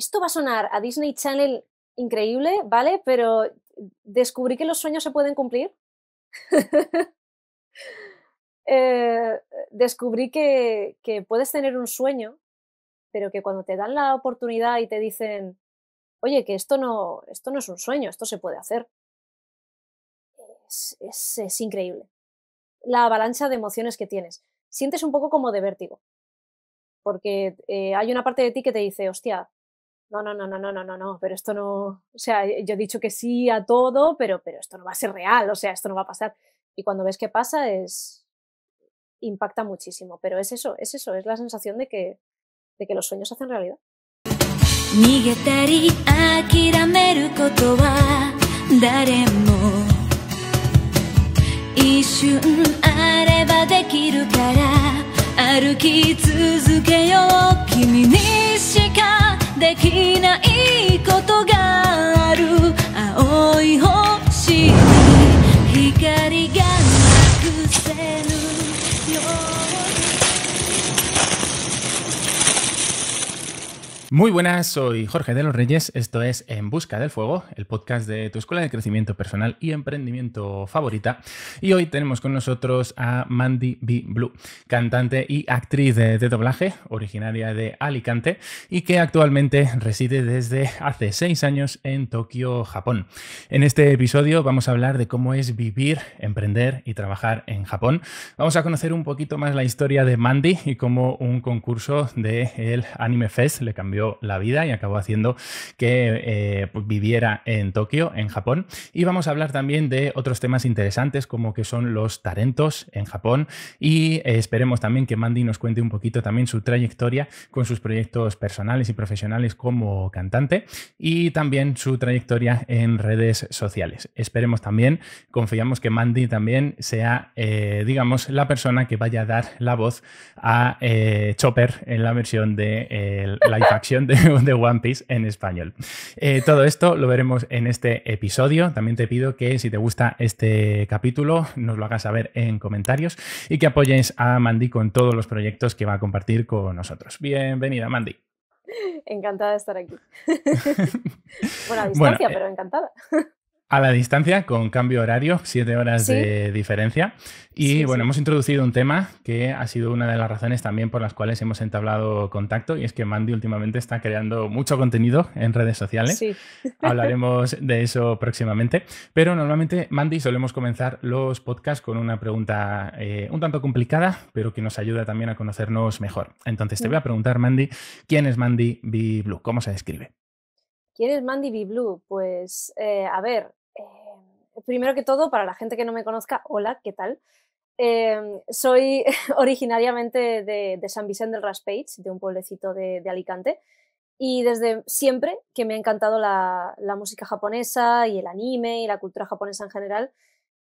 esto va a sonar a Disney Channel increíble, ¿vale? Pero descubrí que los sueños se pueden cumplir. Eh, descubrí que, puedes tener un sueño, pero que cuando te dan la oportunidad y te dicen, oye, que esto no, esto no es un sueño, esto se puede hacer. Es, increíble. La avalancha de emociones que tienes. Sientes un poco como de vértigo. Porque eh, hay una parte de ti que te dice, hostia, no, no, no, no, no, no, no, no, pero esto no, o sea, eh, yo he dicho que sí a todo, pero, pero esto no va a ser real, o sea, esto no va a pasar. Y cuando ves que pasa es, impacta muchísimo, pero es eso, es eso, es la sensación de que, de que los sueños hacen realidad. できないことがある青い星 Muy buenas, soy Jorge de los Reyes, esto es En Busca del Fuego, el podcast de tu escuela de crecimiento personal y emprendimiento favorita. Y hoy tenemos con nosotros a Mandy B. Blue, cantante y actriz de, doblaje, originaria de Alicante y que actualmente reside desde hace seis años en Tokio, Japón. En este episodio vamos a hablar de cómo es vivir, emprender y trabajar en Japón. Vamos a conocer un poquito más la historia de Mandy y cómo un concurso del el Anime Fest le cambió la vida y acabó haciendo que eh, pues, viviera en Tokio, en Japón. Y vamos a hablar también de otros temas interesantes como que son los talentos en Japón y eh, esperemos también que Mandy nos cuente un poquito también su trayectoria con sus proyectos personales y profesionales como cantante y también su trayectoria en redes sociales. Esperemos también, confiamos que Mandy también sea, eh, digamos, la persona que vaya a dar la voz a Chopper en la versión de live action de, One Piece en español. Eh, todo esto lo veremos en este episodio. También te pido que si te gusta este capítulo, nos lo hagas saber en comentarios y que apoyes a Mandy con todos los proyectos que va a compartir con nosotros. Bienvenida, Mandy. Encantada de estar aquí. Buena distancia, eh, pero encantada. A la distancia, con cambio horario, siete horas de diferencia. Y bueno, hemos introducido un tema que ha sido una de las razones también por las cuales hemos entablado contacto, y es que Mandy últimamente está creando mucho contenido en redes sociales. Hablaremos de eso próximamente. Pero normalmente, Mandy, solemos comenzar los podcasts con una pregunta eh, un tanto complicada, pero que nos ayuda también a conocernos mejor. Entonces, te voy a mm. preguntar, Mandy, ¿quién es Mandy B. Blue? ¿Cómo se describe? ¿Quién es Mandy B. Blue? Pues, eh, a ver, primero que todo, para la gente que no me conozca, hola, ¿qué tal? Em, soy originariamente de, San Vicente del Raspeig, de un pueblecito de, Alicante, y desde siempre que me ha encantado la música japonesa y el anime y la cultura japonesa en general.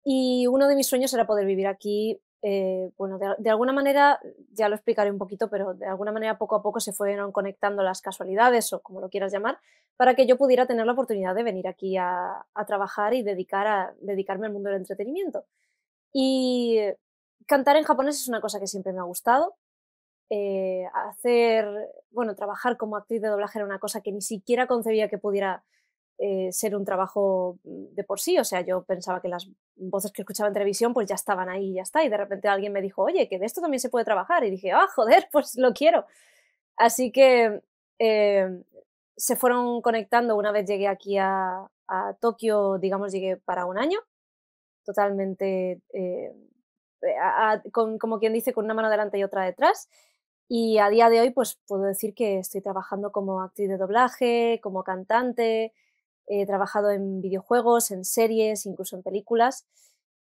Y uno de mis sueños era poder vivir aquí eh, bueno, de, alguna manera, ya lo explicaré un poquito, pero de alguna manera poco a poco se fueron conectando las casualidades o como lo quieras llamar, para que yo pudiera tener la oportunidad de venir aquí a, trabajar y dedicar a, dedicarme al mundo del entretenimiento. Y cantar en japonés es una cosa que siempre me ha gustado. Eh, hacer, bueno, trabajar como actriz de doblaje era una cosa que ni siquiera concebía que pudiera eh, ser un trabajo mm, de por sí. O sea, yo pensaba que las voces que escuchaba en televisión pues ya estaban ahí, y ya está. Y de repente alguien me dijo, oye, que de esto también se puede trabajar. Y dije, ah, joder, pues lo quiero. Así que em, se fueron conectando una vez llegué aquí a, Tokio, digamos, llegué para un año, totalmente, eh, eh, como quien dice, con una mano delante y otra detrás. Y a día de hoy, pues puedo decir que estoy trabajando como actriz de doblaje, como cantante, he trabajado en videojuegos, en series, incluso en películas.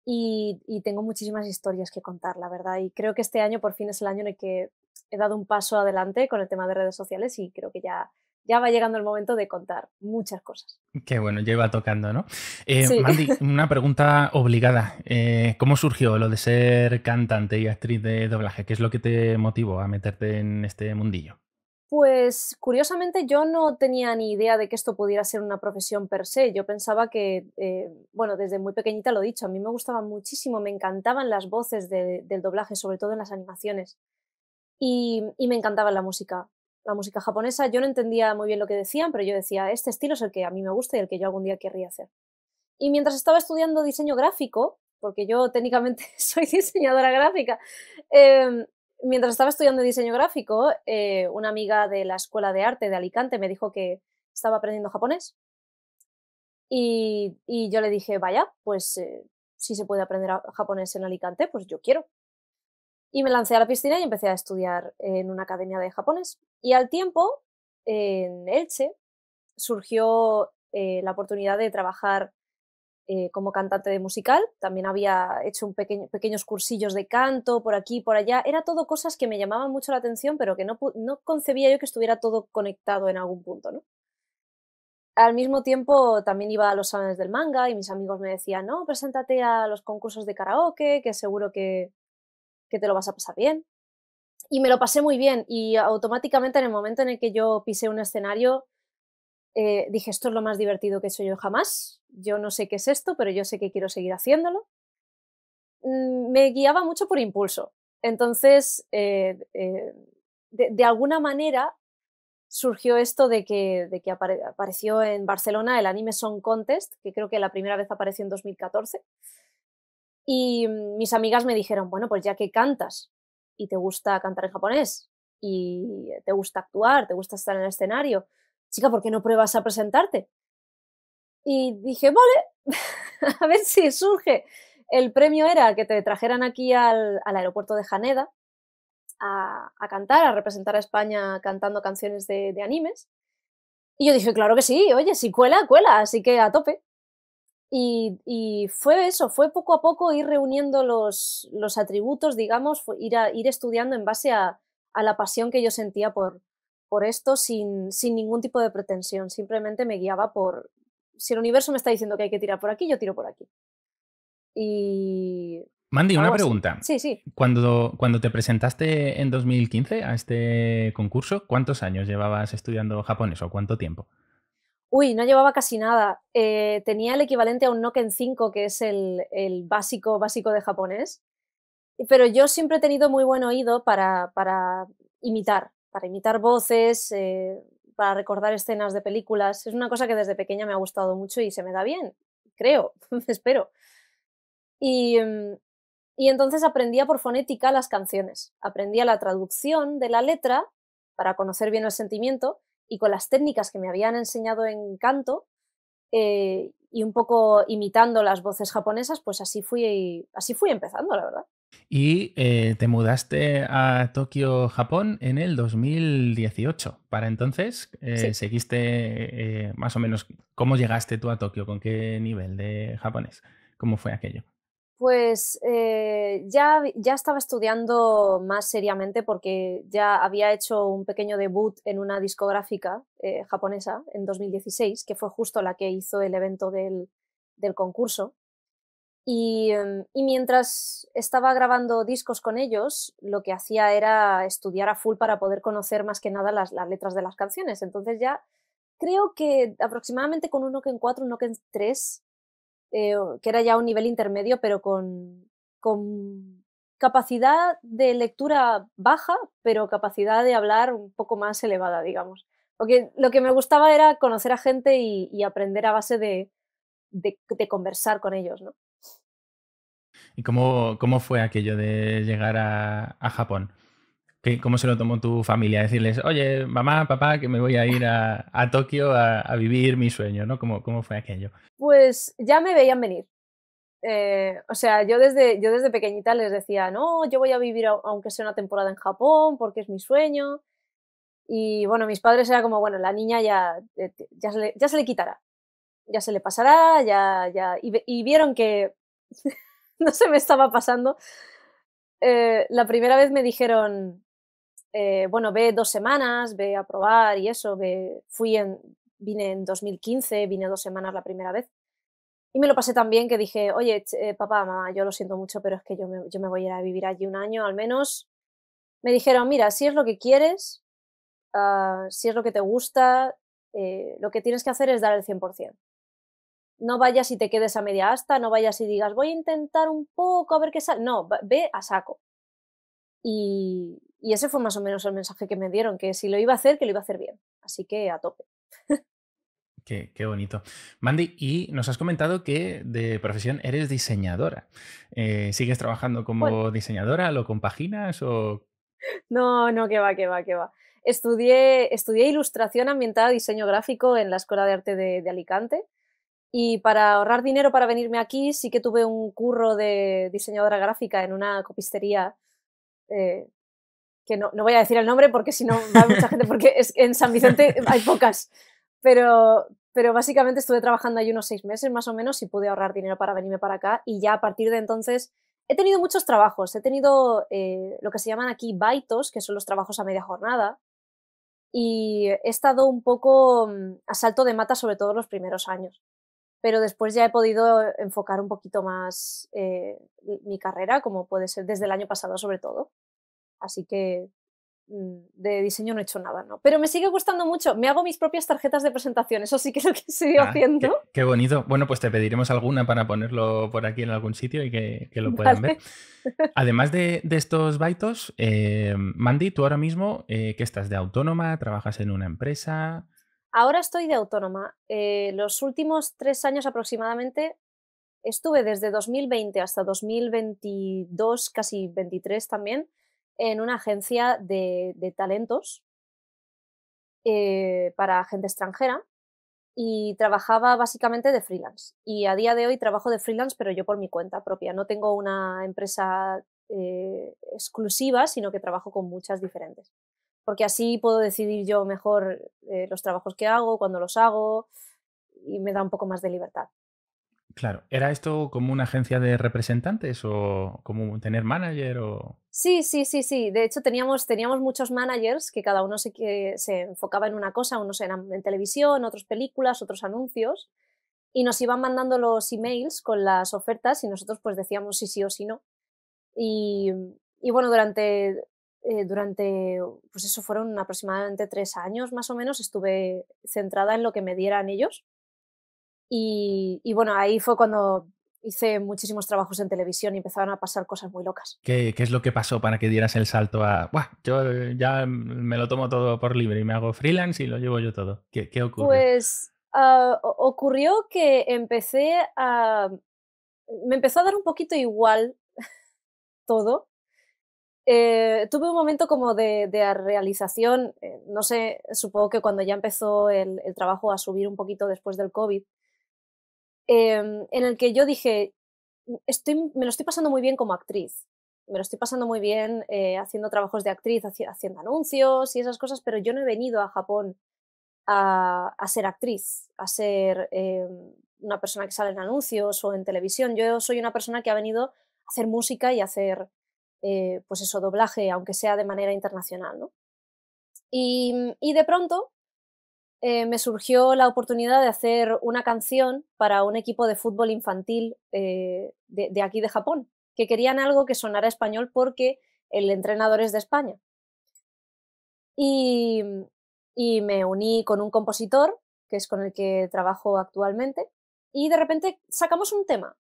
Y, tengo muchísimas historias que contar, la verdad. Y creo que este año por fin es el año en el que he dado un paso adelante con el tema de redes sociales y creo que ya, ya va llegando el momento de contar muchas cosas. Qué bueno, ya iba tocando, ¿no? Eh, Mandy, una pregunta obligada. Eh, ¿Cómo surgió lo de ser cantante y actriz de doblaje? ¿Qué es lo que te motivó a meterte en este mundillo? Pues curiosamente yo no tenía ni idea de que esto pudiera ser una profesión per se. Yo pensaba que, eh, bueno, desde muy pequeñita lo he dicho, a mí me gustaba muchísimo, me encantaban las voces del doblaje, sobre todo en las animaciones. Y, me encantaba la música, la música japonesa. Yo no entendía muy bien lo que decían, pero yo decía, este estilo es el que a mí me gusta y el que yo algún día querría hacer. Y mientras estaba estudiando diseño gráfico, porque yo técnicamente soy diseñadora gráfica, em, mientras estaba estudiando diseño gráfico, eh, una amiga de la Escuela de Arte de Alicante me dijo que estaba aprendiendo japonés. Y, yo le dije, vaya, pues eh, si se puede aprender japonés en Alicante, pues yo quiero. Y me lancé a la piscina y empecé a estudiar en una academia de japonés. Y al tiempo, en Elche, surgió eh, la oportunidad de trabajar eh, como cantante de musical, también había hecho un pequeño, pequeños cursillos de canto por aquí, por allá, era todo cosas que me llamaban mucho la atención, pero que no, no concebía yo que estuviera todo conectado en algún punto, ¿no? Al mismo tiempo también iba a los salones del manga y mis amigos me decían, no, preséntate a los concursos de karaoke, que seguro que, que te lo vas a pasar bien. Y me lo pasé muy bien y automáticamente en el momento en el que yo pisé un escenario, eh, dije, esto es lo más divertido que he hecho yo jamás, yo no sé qué es esto, pero yo sé que quiero seguir haciéndolo. Mm, me guiaba mucho por impulso. Entonces, eh, eh, de, alguna manera surgió esto de que, apareció en Barcelona el Anime Song Contest, que creo que la primera vez apareció en 2014. Y mis amigas me dijeron, bueno, pues ya que cantas y te gusta cantar en japonés y te gusta actuar, te gusta estar en el escenario, chica, ¿por qué no pruebas a presentarte? Y dije, vale, a ver si surge. El premio era que te trajeran aquí al, aeropuerto de Janeda a, cantar, a representar a España cantando canciones de, animes. Y yo dije, claro que sí, oye, si cuela, cuela, así que a tope. Y, fue eso, fue poco a poco ir reuniendo los, los atributos, digamos, ir, ir estudiando en base a, la pasión que yo sentía por, esto sin, ningún tipo de pretensión, simplemente me guiaba por, si el universo me está diciendo que hay que tirar por aquí, yo tiro por aquí. Y... Mandy, una pregunta. Sí, Cuando, cuando te presentaste en 2015 a este concurso, ¿cuántos años llevabas estudiando japonés o cuánto tiempo? Uy, no llevaba casi nada. Eh, tenía el equivalente a un Noken 5, que es el, el, básico, básico de japonés. Pero yo siempre he tenido muy buen oído para, para imitar para imitar voces, eh, para recordar escenas de películas. Es una cosa que desde pequeña me ha gustado mucho y se me da bien, creo, espero. Mm, y, entonces aprendía por fonética las canciones, aprendía la traducción de la letra para conocer bien el sentimiento y con las técnicas que me habían enseñado en canto eh, y un poco imitando las voces japonesas, pues así fui, así fui empezando, la verdad. Y eh, te mudaste a Tokio, Japón, en el 2018. Para entonces, eh, seguiste eh, más o menos. ¿Cómo llegaste tú a Tokio? ¿Con qué nivel de japonés? ¿Cómo fue aquello? Pues ya, ya estaba estudiando más seriamente porque ya había hecho un pequeño debut en una discográfica japonesa en 2016, que fue justo la que hizo el evento del concurso. Em, y, mientras estaba grabando discos con ellos, lo que hacía era estudiar a full para poder conocer más que nada las, letras de las canciones. Entonces ya creo que aproximadamente con un en 4, un en 3, eh, que era ya un nivel intermedio, pero con, capacidad de lectura baja, pero capacidad de hablar un poco más elevada, digamos. Porque lo que me gustaba era conocer a gente y, aprender a base de, conversar con ellos, ¿no? ¿Y cómo, cómo fue aquello de llegar a, a Japón? ¿Qué, ¿Cómo se lo tomó tu familia? Decirles, oye, mamá, papá, que me voy a ir a, a Tokio a, a, vivir mi sueño, ¿no? ¿Cómo, ¿Cómo fue aquello? Pues ya me veían venir. Eh, o sea, yo desde, yo desde pequeñita les decía, no, yo voy a vivir aunque sea una temporada en Japón porque es mi sueño. Y bueno, mis padres era como, bueno, la niña ya, eh, ya, se, le, quitará, ya se le pasará, ya, ya. y vieron que no se me estaba pasando. Eh, la primera vez me dijeron, eh, bueno, ve dos semanas, ve a probar y eso, fui en, vine en 2015, vine dos semanas la primera vez. Y me lo pasé tan bien que dije, oye, eh, papá, mamá, yo lo siento mucho, pero es que yo me, voy a ir a vivir allí un año al menos. Me dijeron, mira, si es lo que quieres, ah, si es lo que te gusta, lo que tienes que hacer es dar el 100% no vayas y te quedes a media asta, no vayas y digas, voy a intentar un poco a ver qué sale. No, ve a saco. Y, ese fue más o menos el mensaje que me dieron, que si lo iba a hacer, que lo iba a hacer bien. Así que a tope. Qué, bonito. Mandy, y nos has comentado que de profesión eres diseñadora. Eh, ¿Sigues trabajando como diseñadora? ¿Lo compaginas o...? No, no, que va, que va, que va. Estudié, estudié ilustración ambientada, diseño gráfico en la Escuela de Arte de Alicante y para ahorrar dinero para venirme aquí, sí que tuve un curro de diseñadora gráfica en una copistería. Eh, que no, voy a decir el nombre porque si no va mucha gente, porque es, en San Vicente hay pocas. Pero, pero básicamente estuve trabajando ahí unos seis meses más o menos y pude ahorrar dinero para venirme para acá. Y ya a partir de entonces he tenido muchos trabajos. He tenido eh, lo que se llaman aquí baitos, que son los trabajos a media jornada. Y he estado un poco mm, a salto de mata, sobre todo los primeros años pero después ya he podido enfocar un poquito más eh, mi carrera, como puede ser desde el año pasado sobre todo. Así que mm, de diseño no he hecho nada, ¿no? Pero me sigue gustando mucho. Me hago mis propias tarjetas de presentación, eso sí que es lo que sigo ah, haciendo. Qué, bonito. Bueno, pues te pediremos alguna para ponerlo por aquí en algún sitio y que, lo puedan ver. Además de, estos baitos, eh, Mandy, tú ahora mismo, eh, que estás? ¿De autónoma? ¿Trabajas en una empresa? Ahora estoy de autónoma. Eh, los últimos tres años aproximadamente estuve desde 2020 hasta 2022, casi 23 también, en una agencia de, talentos eh, para gente extranjera y trabajaba básicamente de freelance. Y a día de hoy trabajo de freelance, pero yo por mi cuenta propia. No tengo una empresa eh, exclusiva, sino que trabajo con muchas diferentes porque así puedo decidir yo mejor eh, los trabajos que hago, cuándo los hago y me da un poco más de libertad. Claro, ¿era esto como una agencia de representantes o como tener manager o...? Sí, sí, sí, sí. De hecho, teníamos, teníamos muchos managers que cada uno se, se enfocaba en una cosa, unos eran en televisión, otros películas, otros anuncios, y nos iban mandando los emails con las ofertas y nosotros pues decíamos sí, sí o sí no. Y, y bueno, durante eh, durante, oh, pues eso fueron aproximadamente tres años más o menos, estuve centrada en lo que me dieran ellos. Y, bueno, ahí fue cuando hice muchísimos trabajos en televisión y empezaron a pasar cosas muy locas. ¿Qué, qué es lo que pasó para que dieras el salto a, yo eh, ya me lo tomo todo por libre y me hago freelance y lo llevo yo todo? ¿Qué, qué ocurrió? Pues ah, ocurrió que empecé a... Me empezó a dar un poquito igual todo eh, tuve un momento como de, realización, eh, no sé, supongo que cuando ya empezó el, trabajo a subir un poquito después del COVID, em, en el que yo dije, me lo estoy pasando muy bien como actriz, me lo estoy pasando muy bien eh, haciendo trabajos de actriz, haciendo anuncios y esas cosas, pero yo no he venido a Japón a, a ser actriz, a ser em, una persona que sale en anuncios o en televisión, yo soy una persona que ha venido a hacer música y a hacer eh, pues eso, doblaje, aunque sea de manera internacional, ¿no? y, mm, de pronto eh, me surgió la oportunidad de hacer una canción para un equipo de fútbol infantil eh, de, aquí de Japón, que querían algo que sonara español porque el entrenador es de España. Mm, y, me uní con un compositor, que es con el que trabajo actualmente, y de repente sacamos un tema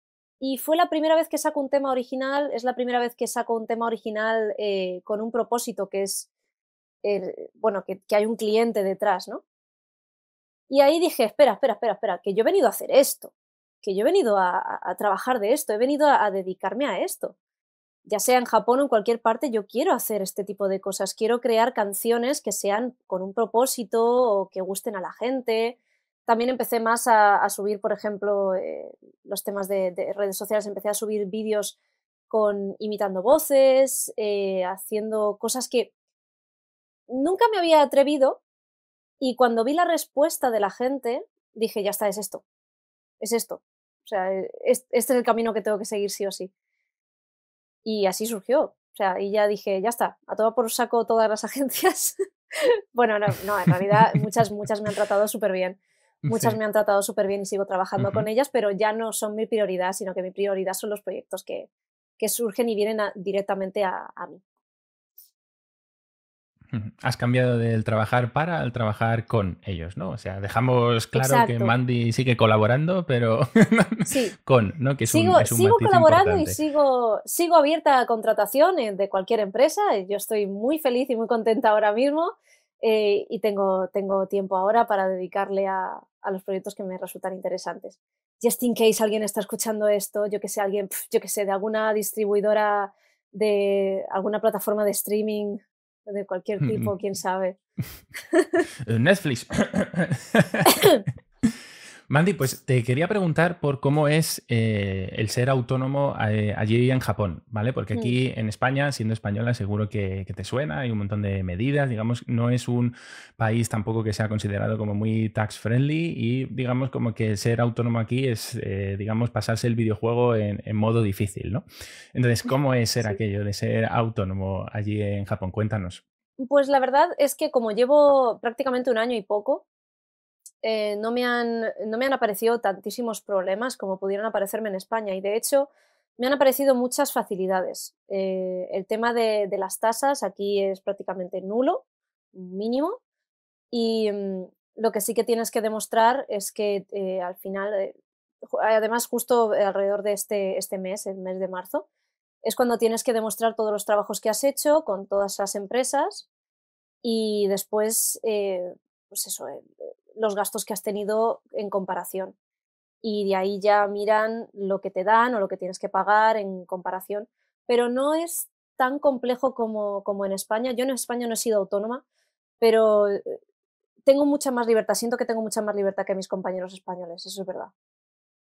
y fue la primera vez que saco un tema original, es la primera vez que saco un tema original eh, con un propósito que es, bueno, que, hay un cliente detrás, ¿no? Y ahí dije, espera, espera, espera, espera, que yo he venido a hacer esto, que yo he venido a, trabajar de esto, he venido a, dedicarme a esto. Ya sea en Japón o en cualquier parte, yo quiero hacer este tipo de cosas, quiero crear canciones que sean con un propósito o que gusten a la gente, también empecé más a, subir, por ejemplo, eh, los temas de, redes sociales, empecé a subir vídeos con imitando voces, eh, haciendo cosas que nunca me había atrevido y cuando vi la respuesta de la gente dije, ya está, es esto, es esto, o sea, e, este es el camino que tengo que seguir sí o sí. Y así surgió, o sea, y ya dije, ya está, a todo por saco todas las agencias. bueno, no, no, en realidad muchas, muchas me han tratado súper bien. Muchas me han tratado súper bien y sigo trabajando con ellas, pero ya no son mi prioridad, sino que mi prioridad son los proyectos que, surgen y vienen directamente a, mí. Has cambiado del trabajar para al trabajar con ellos, ¿no? O sea, dejamos claro que Mandy sigue colaborando, pero con, ¿no? Que sigo, colaborando y sigo, sigo abierta a contrataciones de cualquier empresa. Yo estoy muy feliz y muy contenta ahora mismo eh, y tengo, tengo tiempo ahora para dedicarle a, a, los proyectos que me resultan interesantes. Just in case alguien está escuchando esto, yo que sé, alguien, yo que sé, de alguna distribuidora, de alguna plataforma de streaming, de cualquier tipo, quién sabe. Eh, Netflix. Mandy, pues te quería preguntar por cómo es eh, el ser autónomo eh, allí en Japón, ¿vale? Porque aquí mm. en España, siendo española, seguro que, te suena, hay un montón de medidas, digamos, no es un país tampoco que sea considerado como muy tax friendly y digamos como que ser autónomo aquí es, eh, digamos, pasarse el videojuego en, modo difícil, ¿no? Entonces, ¿cómo es ser aquello de ser autónomo allí en Japón? Cuéntanos. Pues la verdad es que como llevo prácticamente un año y poco, eh, no, me han, no me han aparecido tantísimos problemas como pudieran aparecerme en España y de hecho me han aparecido muchas facilidades. Eh, el tema de, las tasas aquí es prácticamente nulo, mínimo, y mm, lo que sí que tienes que demostrar es que eh, al final, además justo alrededor de este, este mes, el mes de marzo, es cuando tienes que demostrar todos los trabajos que has hecho con todas las empresas y después pues eso, eh, los gastos que has tenido en comparación. Y de ahí ya miran lo que te dan o lo que tienes que pagar en comparación. Pero no es tan complejo como, en España. Yo en España no he sido autónoma, pero eh, tengo mucha más libertad. Siento que tengo mucha más libertad que mis compañeros españoles, eso es verdad.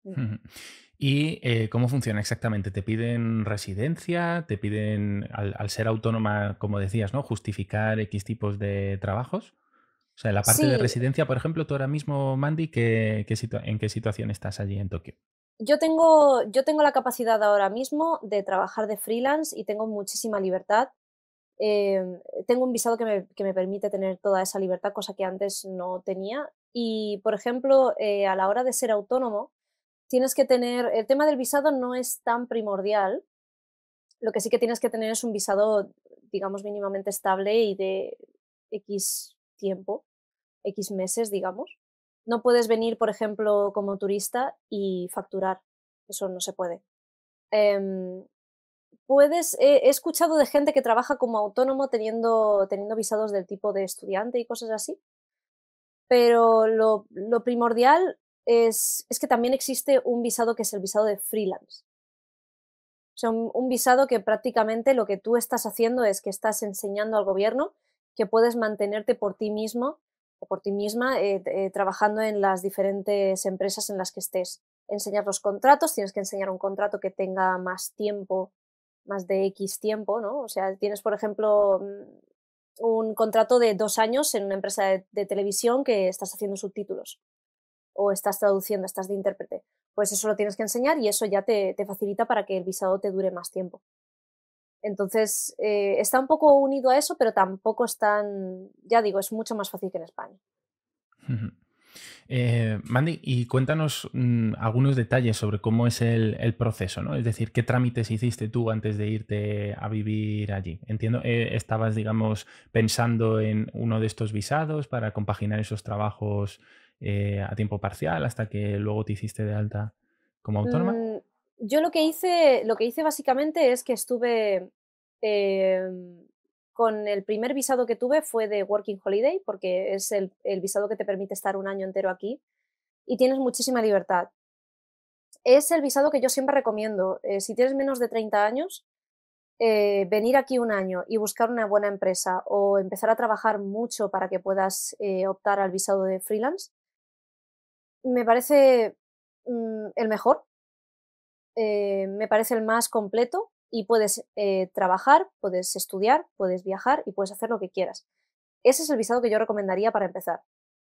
Mm. ¿Y eh, cómo funciona exactamente? ¿Te piden residencia? ¿Te piden, al, ser autónoma, como decías, ¿no? justificar X tipos de trabajos? O sea, la parte de residencia, por ejemplo, tú ahora mismo, Mandy, ¿qué, en qué situación estás allí en Tokio? Yo tengo, yo tengo la capacidad ahora mismo de trabajar de freelance y tengo muchísima libertad. Em, tengo un visado que me, permite tener toda esa libertad, cosa que antes no tenía. Y, por ejemplo, eh, a la hora de ser autónomo, tienes que tener, el tema del visado no es tan primordial. Lo que sí que tienes que tener es un visado, digamos, mínimamente estable y de X tiempo. X meses, digamos. No puedes venir, por ejemplo, como turista y facturar. Eso no se puede. Em, puedes, he escuchado de gente que trabaja como autónomo teniendo, teniendo visados del tipo de estudiante y cosas así. Pero lo, primordial es, que también existe un visado que es el visado de freelance. O sea, un visado que prácticamente lo que tú estás haciendo es que estás enseñando al gobierno que puedes mantenerte por ti mismo o por ti misma eh, eh, trabajando en las diferentes empresas en las que estés. Enseñar los contratos, tienes que enseñar un contrato que tenga más tiempo, más de X tiempo, ¿no? O sea, tienes, por ejemplo, mm, un contrato de dos años en una empresa de, televisión que estás haciendo subtítulos o estás traduciendo, estás de intérprete. Pues eso lo tienes que enseñar y eso ya te facilita para que el visado te dure más tiempo. Entonces, eh, está un poco unido a eso, pero tampoco es tan, ya digo, es mucho más fácil que en España. Eh, Mandy, y cuéntanos mm, algunos detalles sobre cómo es el, proceso, ¿no? Es decir, ¿qué trámites hiciste tú antes de irte a vivir allí? Entiendo, eh, estabas, digamos, pensando en uno de estos visados para compaginar esos trabajos a tiempo parcial hasta que luego te hiciste de alta como autónoma. Mm, yo lo que hice, lo que hice básicamente es que estuve em, con el primer visado que tuve fue de Working Holiday, porque es el, visado que te permite estar un año entero aquí y tienes muchísima libertad. Es el visado que yo siempre recomiendo. Eh, si tienes menos de 30 años, eh, venir aquí un año y buscar una buena empresa o empezar a trabajar mucho para que puedas eh, optar al visado de freelance, me parece mm, el mejor eh, me parece el más completo y puedes eh, trabajar, puedes estudiar, puedes viajar y puedes hacer lo que quieras. Ese es el visado que yo recomendaría para empezar.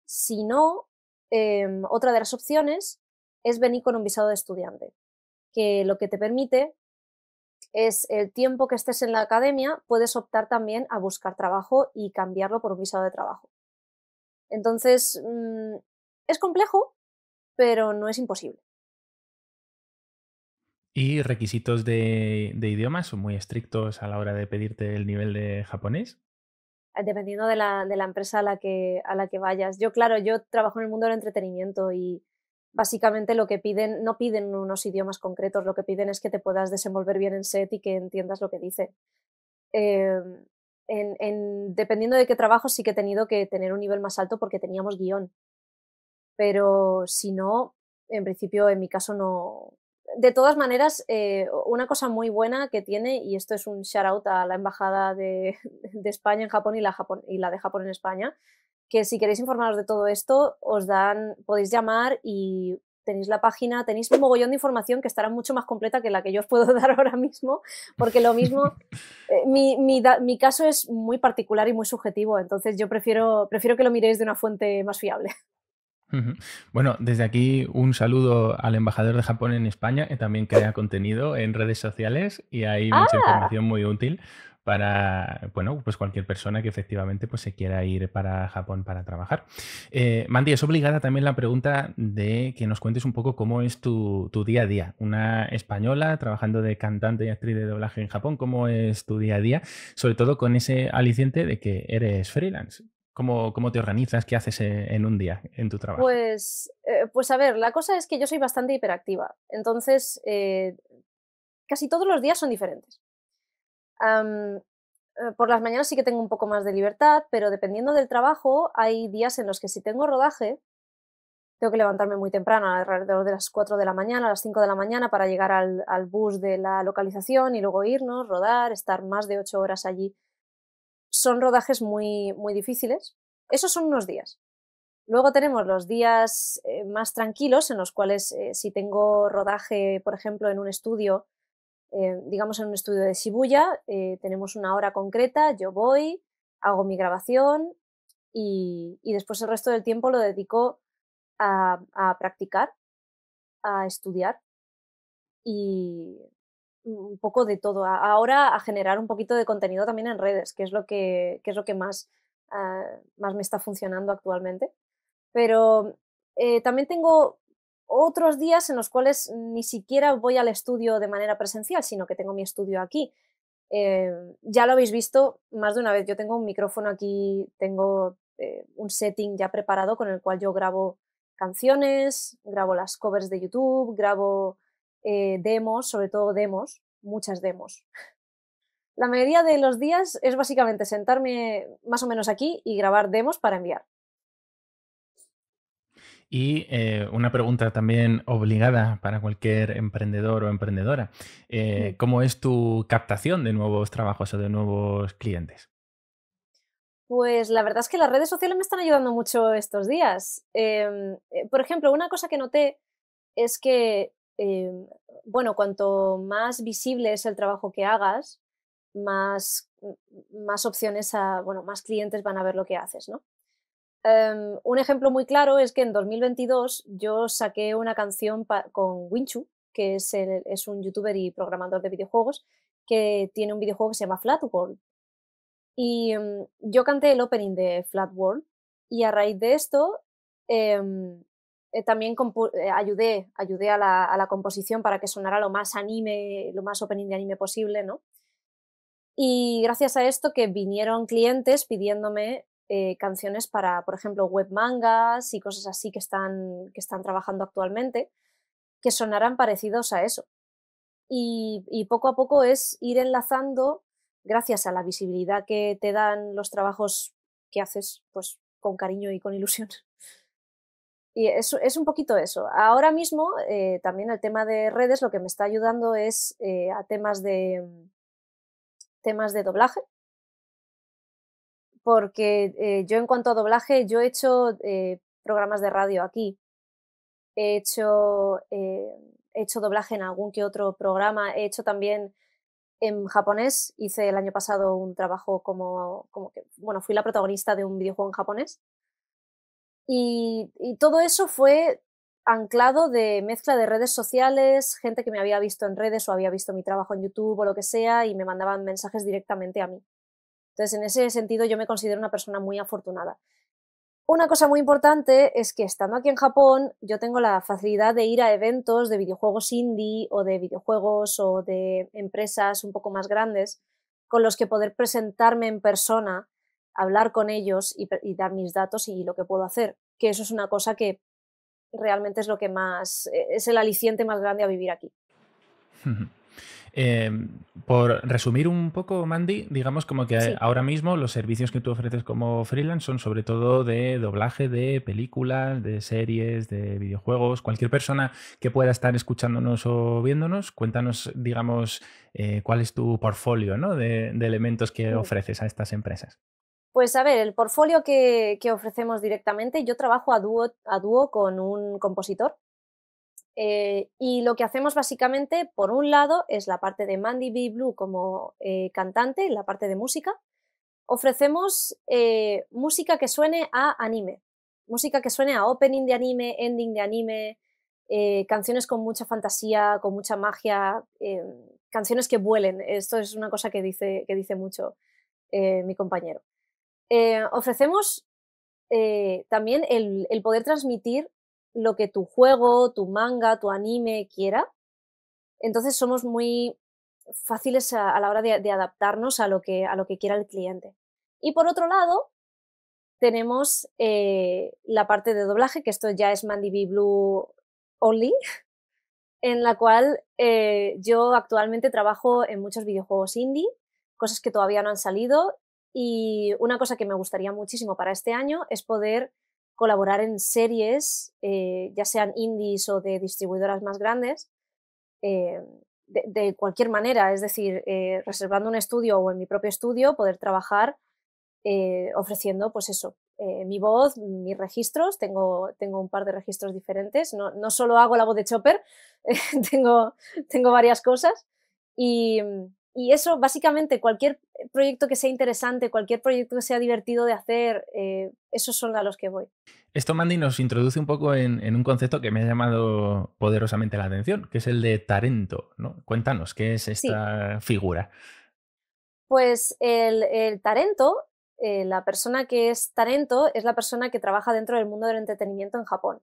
Si no, em, otra de las opciones es venir con un visado de estudiante, que lo que te permite es el tiempo que estés en la academia, puedes optar también a buscar trabajo y cambiarlo por un visado de trabajo. Entonces, mm, es complejo, pero no es imposible. Y requisitos de, idiomas son muy estrictos a la hora de pedirte el nivel de japonés eh, dependiendo de la, empresa a la, que, a la que vayas. Yo, claro, yo trabajo en el mundo del entretenimiento y básicamente lo que piden, no piden unos idiomas concretos, lo que piden es que te puedas desenvolver bien en set y que entiendas lo que dice. Em, en, dependiendo de qué trabajo sí que he tenido que tener un nivel más alto porque teníamos guión. Pero si no, en principio en mi caso no, de todas maneras, eh, una cosa muy buena que tiene, y esto es un shout out a la Embajada de, España en Japón y, la Japón y la de Japón en España, que si queréis informaros de todo esto, os dan, podéis llamar y tenéis la página, tenéis un mogollón de información que estará mucho más completa que la que yo os puedo dar ahora mismo, porque lo mismo, eh, mi, caso es muy particular y muy subjetivo, entonces yo prefiero que lo miréis de una fuente más fiable. Bueno, desde aquí un saludo al embajador de Japón en España, eh, que también crea contenido en redes sociales y hay ah. mucha información muy útil para bueno, pues cualquier persona que efectivamente pues, se quiera ir para Japón para trabajar. Eh, Mandy, es obligada también la pregunta de que nos cuentes un poco cómo es tu, tu, día a día. Una española trabajando de cantante y actriz de doblaje en Japón, ¿cómo es tu día a día? Sobre todo con ese aliciente de que eres freelance. ¿Cómo, te organizas? ¿Qué haces eh, en un día en tu trabajo? Pues, eh, pues a ver, la cosa es que yo soy bastante hiperactiva, entonces eh, casi todos los días son diferentes. por las mañanas sí que tengo un poco más de libertad, pero dependiendo del trabajo, hay días en los que si tengo rodaje, tengo que levantarme muy temprano, alrededor de las 4 de la mañana, a las 5 de la mañana, para llegar al, al bus de la localización y luego irnos, rodar, estar más de 8 horas allí son rodajes muy, muy difíciles. Esos son unos días. Luego tenemos los días eh, más tranquilos, en los cuales eh, si tengo rodaje, por ejemplo, en un estudio, eh, digamos en un estudio de Shibuya, tenemos una hora concreta, yo voy, hago mi grabación y, después el resto del tiempo lo dedico a, a practicar, a estudiar y, un poco de todo. Ahora a generar un poquito de contenido también en redes, que es lo que, es lo que más, ah, más me está funcionando actualmente. Pero eh, también tengo otros días en los cuales ni siquiera voy al estudio de manera presencial, sino que tengo mi estudio aquí. Eh, ya lo habéis visto más de una vez. Yo tengo un micrófono aquí, tengo eh, un setting ya preparado con el cual yo grabo canciones, grabo las covers de YouTube, grabo eh, demos, sobre todo demos, muchas demos. La mayoría de los días es básicamente sentarme más o menos aquí y grabar demos para enviar. Y eh, una pregunta también obligada para cualquier emprendedor o emprendedora. Eh, ¿Cómo es tu captación de nuevos trabajos o de nuevos clientes? Pues la verdad es que las redes sociales me están ayudando mucho estos días. Em, por ejemplo, una cosa que noté es que Em, bueno, cuanto más visible es el trabajo que hagas, más, opciones a, bueno, más clientes van a ver lo que haces, ¿no? Em, un ejemplo muy claro es que en 2022 yo saqué una canción con Winchu, que es, un youtuber y programador de videojuegos, que tiene un videojuego que se llama Flat World. Y em, yo canté el opening de Flat World y a raíz de esto eh, también eh, ayudé, a la, composición para que sonara lo más anime, lo más opening de anime posible, ¿no? Y gracias a esto que vinieron clientes pidiéndome eh, canciones para, por ejemplo, web mangas y cosas así que están, que están trabajando actualmente, que sonaran parecidos a eso. Y, y poco a poco es ir enlazando, gracias a la visibilidad que te dan los trabajos que haces, pues con cariño y con ilusión y es, es, un poquito eso. Ahora mismo, eh, también el tema de redes, lo que me está ayudando es eh, a temas de mm, temas de doblaje. Porque eh, yo en cuanto a doblaje, yo he hecho programas de radio aquí. He hecho, he hecho doblaje en algún que otro programa. He hecho también en japonés. Hice el año pasado un trabajo como, como que, bueno, fui la protagonista de un videojuego en japonés y, todo eso fue anclado de mezcla de redes sociales, gente que me había visto en redes o había visto mi trabajo en YouTube o lo que sea y me mandaban mensajes directamente a mí. Entonces, en ese sentido, yo me considero una persona muy afortunada. Una cosa muy importante es que estando aquí en Japón, yo tengo la facilidad de ir a eventos de videojuegos indie o de videojuegos o de empresas un poco más grandes con los que poder presentarme en persona hablar con ellos y, dar mis datos y lo que puedo hacer, que eso es una cosa que realmente es lo que más, e-, es el aliciente más grande a vivir aquí. Em, por resumir un poco, Mandy, digamos como que ahora mismo los servicios que tú ofreces como freelance son sobre todo de doblaje de películas, de series, de videojuegos. Cualquier persona que pueda estar escuchándonos o viéndonos, cuéntanos, digamos, eh, cuál es tu portfolio de, elementos que ofreces a estas empresas. Pues a ver, el portfolio que, ofrecemos directamente, yo trabajo a dúo, con un compositor eh, y lo que hacemos básicamente, por un lado, es la parte de Mandy B. Blue como eh, cantante, la parte de música. Ofrecemos eh, música que suene a anime, música que suene a opening de anime, ending de anime, canciones con mucha fantasía, con mucha magia, canciones que vuelen. Esto es una cosa que dice, que dice mucho mi compañero. Eh, ofrecemos eh, también el, poder transmitir lo que tu juego, tu manga, tu anime quiera. Entonces somos muy fáciles a, la hora de, adaptarnos a lo, que, a lo que quiera el cliente. Y por otro lado, tenemos eh, la parte de doblaje, que esto ya es Mandy B. Blue Only, en la cual yo actualmente trabajo en muchos videojuegos indie, cosas que todavía no han salido y una cosa que me gustaría muchísimo para este año es poder colaborar en series, eh, ya sean indies o de distribuidoras más grandes, eh, de, cualquier manera, es decir, eh, reservando un estudio o en mi propio estudio, poder trabajar ofreciendo, pues eso, mi voz, mis registros, tengo, tengo un par de registros diferentes, no, no solo hago la voz de Chopper, tengo, tengo varias cosas y, y eso, básicamente, cualquier proyecto que sea interesante, cualquier proyecto que sea divertido de hacer, eh, esos son a los que voy. Esto, Mandy, nos introduce un poco en, un concepto que me ha llamado poderosamente la atención, que es el de Tarento. ¿no? Cuéntanos, ¿qué es esta figura? Pues el, Tarento, eh, la persona que es Tarento, es la persona que trabaja dentro del mundo del entretenimiento en Japón.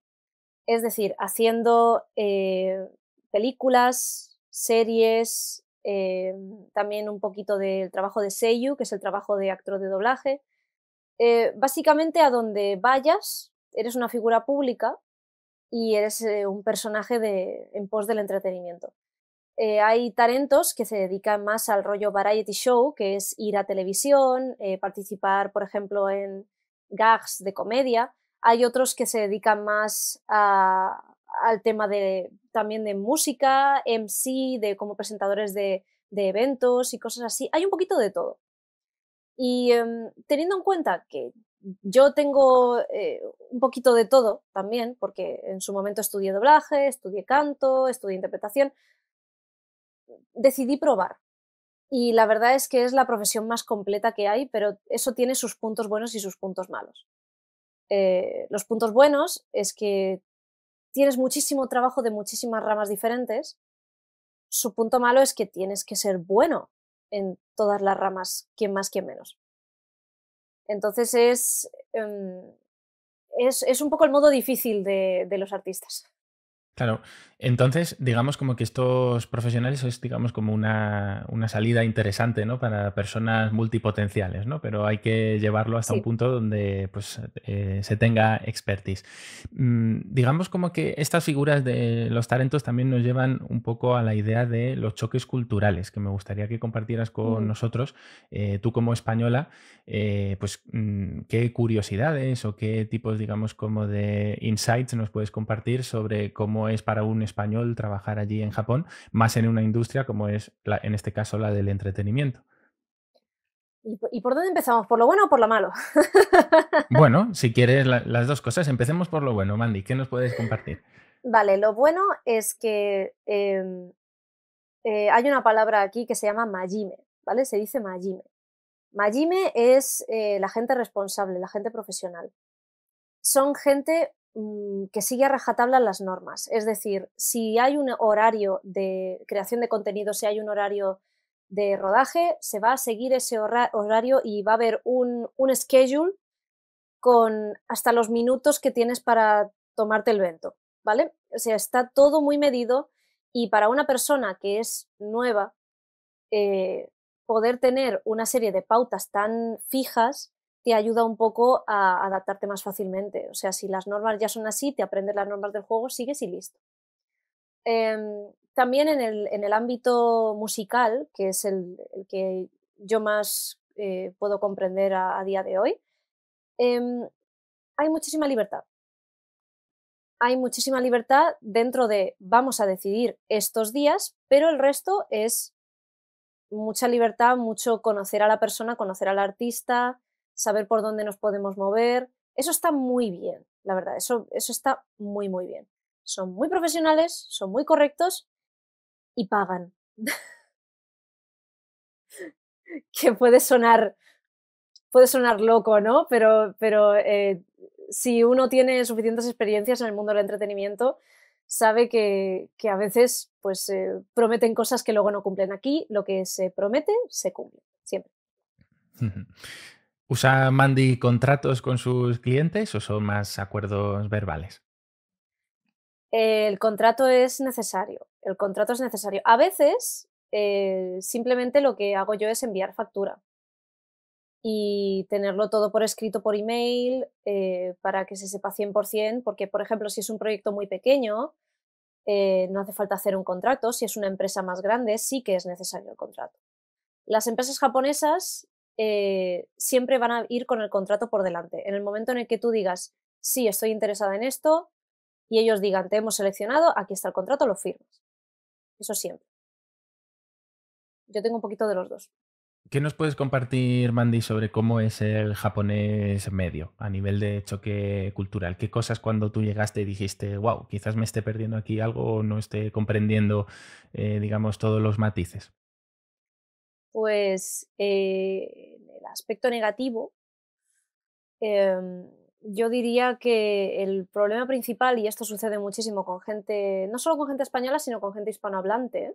Es decir, haciendo eh, películas, series, Em, también un poquito del trabajo de Seiyu, que es el trabajo de actor de doblaje. Eh, básicamente a donde vayas, eres una figura pública y eres eh, un personaje de, en pos del entretenimiento. Eh, hay talentos que se dedican más al rollo variety show, que es ir a televisión, participar, por ejemplo, en gags de comedia. Hay otros que se dedican más a, al tema de, también de música, MC, de como presentadores de, eventos y cosas así. Hay un poquito de todo. Y em, teniendo en cuenta que yo tengo eh, un poquito de todo también, porque en su momento estudié doblaje, estudié canto, estudié interpretación, decidí probar. Y la verdad es que es la profesión más completa que hay, pero eso tiene sus puntos buenos y sus puntos malos. Eh, los puntos buenos es que tienes muchísimo trabajo de muchísimas ramas diferentes. Su punto malo es que tienes que ser bueno en todas las ramas, quien más, quien menos. Entonces em, es, es, un poco el modo difícil de, de los artistas. Claro, entonces, digamos como que estos profesionales es, digamos, como una, una salida interesante, ¿no? Para personas multipotenciales, ¿no? Pero hay que llevarlo hasta un punto donde, pues, eh, se tenga expertise. Mm, digamos como que estas figuras de los talentos también nos llevan un poco a la idea de los choques culturales, que me gustaría que compartieras con nosotros. Eh, tú como española, eh, pues, mm, ¿qué curiosidades o qué tipos, digamos, como de insights nos puedes compartir sobre cómo es para un español español trabajar allí en Japón, más en una industria como es, en este caso, la del entretenimiento. ¿Y por dónde empezamos? ¿Por lo bueno o por lo malo? bueno, si quieres las dos cosas, empecemos por lo bueno. Mandy, ¿qué nos puedes compartir? Vale, lo bueno es que em, eh, hay una palabra aquí que se llama majime, ¿vale? Se dice majime. Majime es eh, la gente responsable, la gente profesional. Son gente Mm, que sigue a rajatabla las normas. Es decir, si hay un horario de creación de contenido, si hay un horario de rodaje, se va a seguir ese horario y va a haber un, schedule con hasta los minutos que tienes para tomarte el vento, ¿vale? O sea, está todo muy medido y para una persona que es nueva, eh, poder tener una serie de pautas tan fijas te ayuda un poco a adaptarte más fácilmente. O sea, si las normas ya son así, te aprendes las normas del juego, sigues y listo. Em, también en el, ámbito musical, que es el, que yo más eh, puedo comprender a, día de hoy, em, hay muchísima libertad. Hay muchísima libertad dentro de vamos a decidir estos días, pero el resto es mucha libertad, mucho conocer a la persona, conocer al artista, saber por dónde nos podemos mover. Eso está muy bien, la verdad, eso, eso está muy, muy bien. Son muy profesionales, son muy correctos y pagan. que puede sonar, puede sonar loco, ¿no? Pero, pero eh, si uno tiene suficientes experiencias en el mundo del entretenimiento, sabe que, a veces pues, eh, prometen cosas que luego no cumplen. Aquí lo que se promete se cumple, siempre. ¿Usa Mandy contratos con sus clientes o son más acuerdos verbales? El contrato es necesario. El contrato es necesario. A veces eh, simplemente lo que hago yo es enviar factura y tenerlo todo por escrito por email eh, para que se sepa 100%, porque por ejemplo si es un proyecto muy pequeño, eh, no hace falta hacer un contrato, si es una empresa más grande sí que es necesario el contrato. Las empresas japonesas eh, siempre van a ir con el contrato por delante. En el momento en el que tú digas, sí, estoy interesada en esto, y ellos digan, te hemos seleccionado, aquí está el contrato, lo firmas. Eso siempre. Yo tengo un poquito de los dos. ¿Qué nos puedes compartir, Mandy, sobre cómo es el japonés medio a nivel de choque cultural? ¿Qué cosas cuando tú llegaste y dijiste, wow, quizás me esté perdiendo aquí algo o no esté comprendiendo, eh, digamos, todos los matices? pues eh, el aspecto negativo, em, yo diría que el problema principal, y esto sucede muchísimo con gente, no solo con gente española, sino con gente hispanohablante,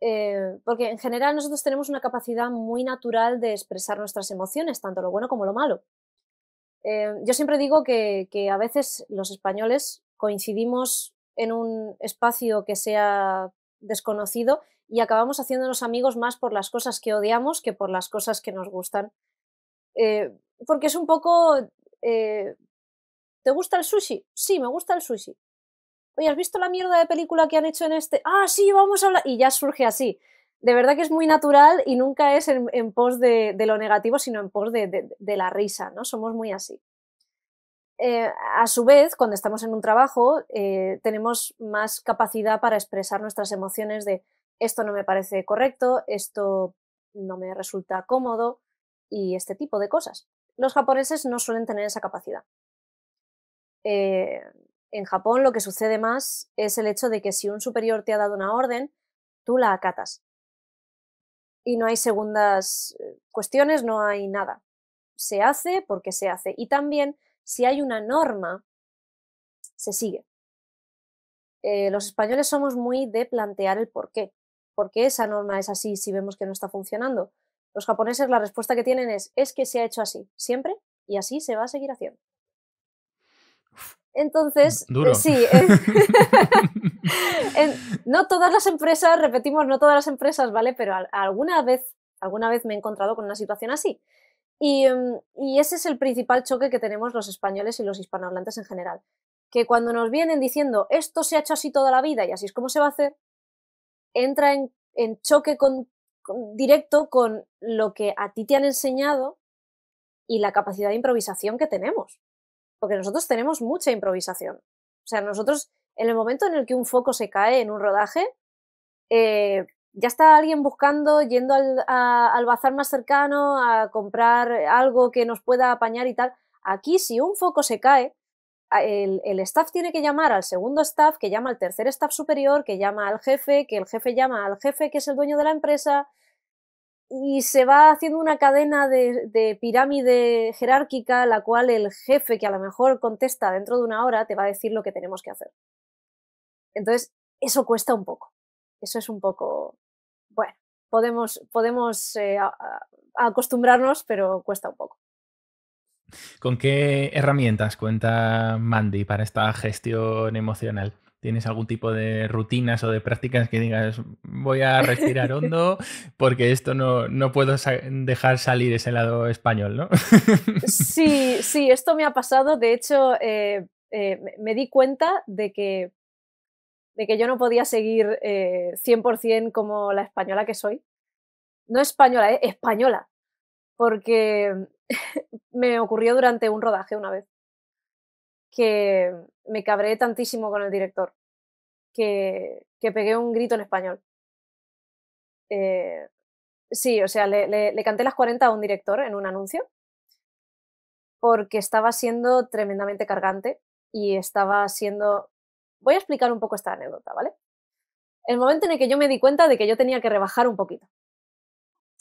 eh, porque en general nosotros tenemos una capacidad muy natural de expresar nuestras emociones, tanto lo bueno como lo malo. Eh, yo siempre digo que, a veces los españoles coincidimos en un espacio que sea desconocido y acabamos haciéndonos amigos más por las cosas que odiamos que por las cosas que nos gustan. Eh, porque es un poco... Eh, ¿Te gusta el sushi? Sí, me gusta el sushi. Oye, ¿has visto la mierda de película que han hecho en este? Ah, sí, vamos a hablar. Y ya surge así. De verdad que es muy natural y nunca es en, pos de, lo negativo, sino en pos de, la risa, ¿no? Somos muy así. Eh, a su vez, cuando estamos en un trabajo, tenemos más capacidad para expresar nuestras emociones de esto no me parece correcto, esto no me resulta cómodo y este tipo de cosas. Los japoneses no suelen tener esa capacidad. Eh, en Japón lo que sucede más es el hecho de que si un superior te ha dado una orden, tú la acatas. Y no hay segundas eh, cuestiones, no hay nada. Se hace porque se hace. Y también, si hay una norma, se sigue. Eh, los españoles somos muy de plantear el porqué. ¿por qué esa norma es así si vemos que no está funcionando? Los japoneses la respuesta que tienen es, es que se ha hecho así, siempre, y así se va a seguir haciendo. Entonces, mm, Duro. sí. Eh, no todas las empresas, repetimos, no todas las empresas, ¿vale? Pero alguna vez, alguna vez me he encontrado con una situación así. Y, em, y, ese es el principal choque que tenemos los españoles y los hispanohablantes en general. Que cuando nos vienen diciendo esto se ha hecho así toda la vida y así es como se va a hacer, entra en, choque directo con lo que a ti te han enseñado y la capacidad de improvisación que tenemos. Porque nosotros tenemos mucha improvisación. O sea, nosotros, en el momento en el que un foco se cae en un rodaje, eh, ya está alguien buscando, yendo al, bazar más cercano a comprar algo que nos pueda apañar y tal. Aquí, si un foco se cae, el, staff tiene que llamar al segundo staff, que llama al tercer staff superior, que llama al jefe, que el jefe llama al jefe que es el dueño de la empresa, y se va haciendo una cadena de, pirámide jerárquica, la cual el jefe, que a lo mejor contesta dentro de una hora, te va a decir lo que tenemos que hacer. Entonces, eso cuesta un poco. Eso es un poco. Bueno, podemos, podemos eh, acostumbrarnos, pero cuesta un poco. ¿Con qué herramientas cuenta Mandy para esta gestión emocional? ¿Tienes algún tipo de rutinas o de prácticas que digas, voy a respirar hondo porque esto no, no puedo dejar salir ese lado español, ¿no? sí, sí, esto me ha pasado. De hecho, eh, eh, me di cuenta de que, de que yo no podía seguir 100% eh, como la española que soy. No española, española. Porque me ocurrió durante un rodaje una vez, que me cabré tantísimo con el director, que, pegué un grito en español. Eh, sí, o sea, le, canté las 40 a un director en un anuncio, porque estaba siendo tremendamente cargante y estaba siendo... Voy a explicar un poco esta anécdota, ¿vale? El momento en el que yo me di cuenta de que yo tenía que rebajar un poquito.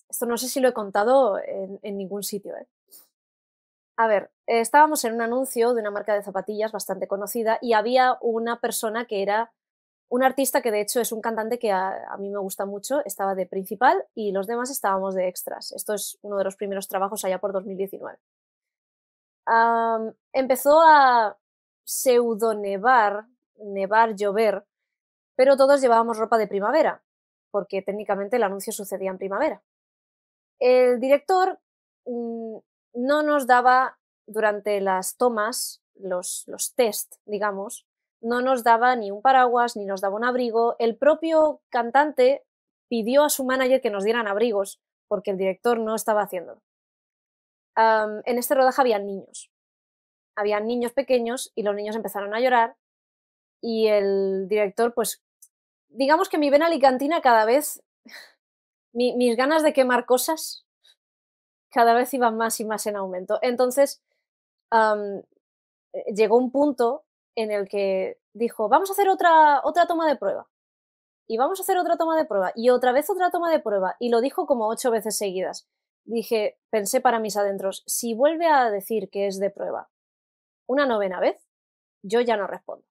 Esto no sé si lo he contado en, en ningún sitio, ¿eh? A ver, estábamos en un anuncio de una marca de zapatillas bastante conocida y había una persona que era un artista que de hecho es un cantante que a, mí me gusta mucho, estaba de principal y los demás estábamos de extras. Esto es uno de los primeros trabajos allá por 2019. empezó a pseudo nevar, nevar, llover, pero todos llevábamos ropa de primavera, porque técnicamente el anuncio sucedía en primavera. El director no nos daba durante las tomas, los, los test, digamos, no nos daba ni un paraguas, ni nos daba un abrigo. El propio cantante pidió a su manager que nos dieran abrigos porque el director no estaba haciéndolo. en este rodaje había niños. habían niños pequeños y los niños empezaron a llorar y el director, pues, digamos que mi vena alicantina cada vez, mis ganas de quemar cosas cada vez iba más y más en aumento. Entonces, eh, llegó un punto en el que dijo, vamos a hacer otra, otra toma de prueba. Y vamos a hacer otra toma de prueba. Y otra vez otra toma de prueba. Y lo dijo como ocho veces seguidas. Dije, pensé para mis adentros, si vuelve a decir que es de prueba una novena vez, yo ya no respondo.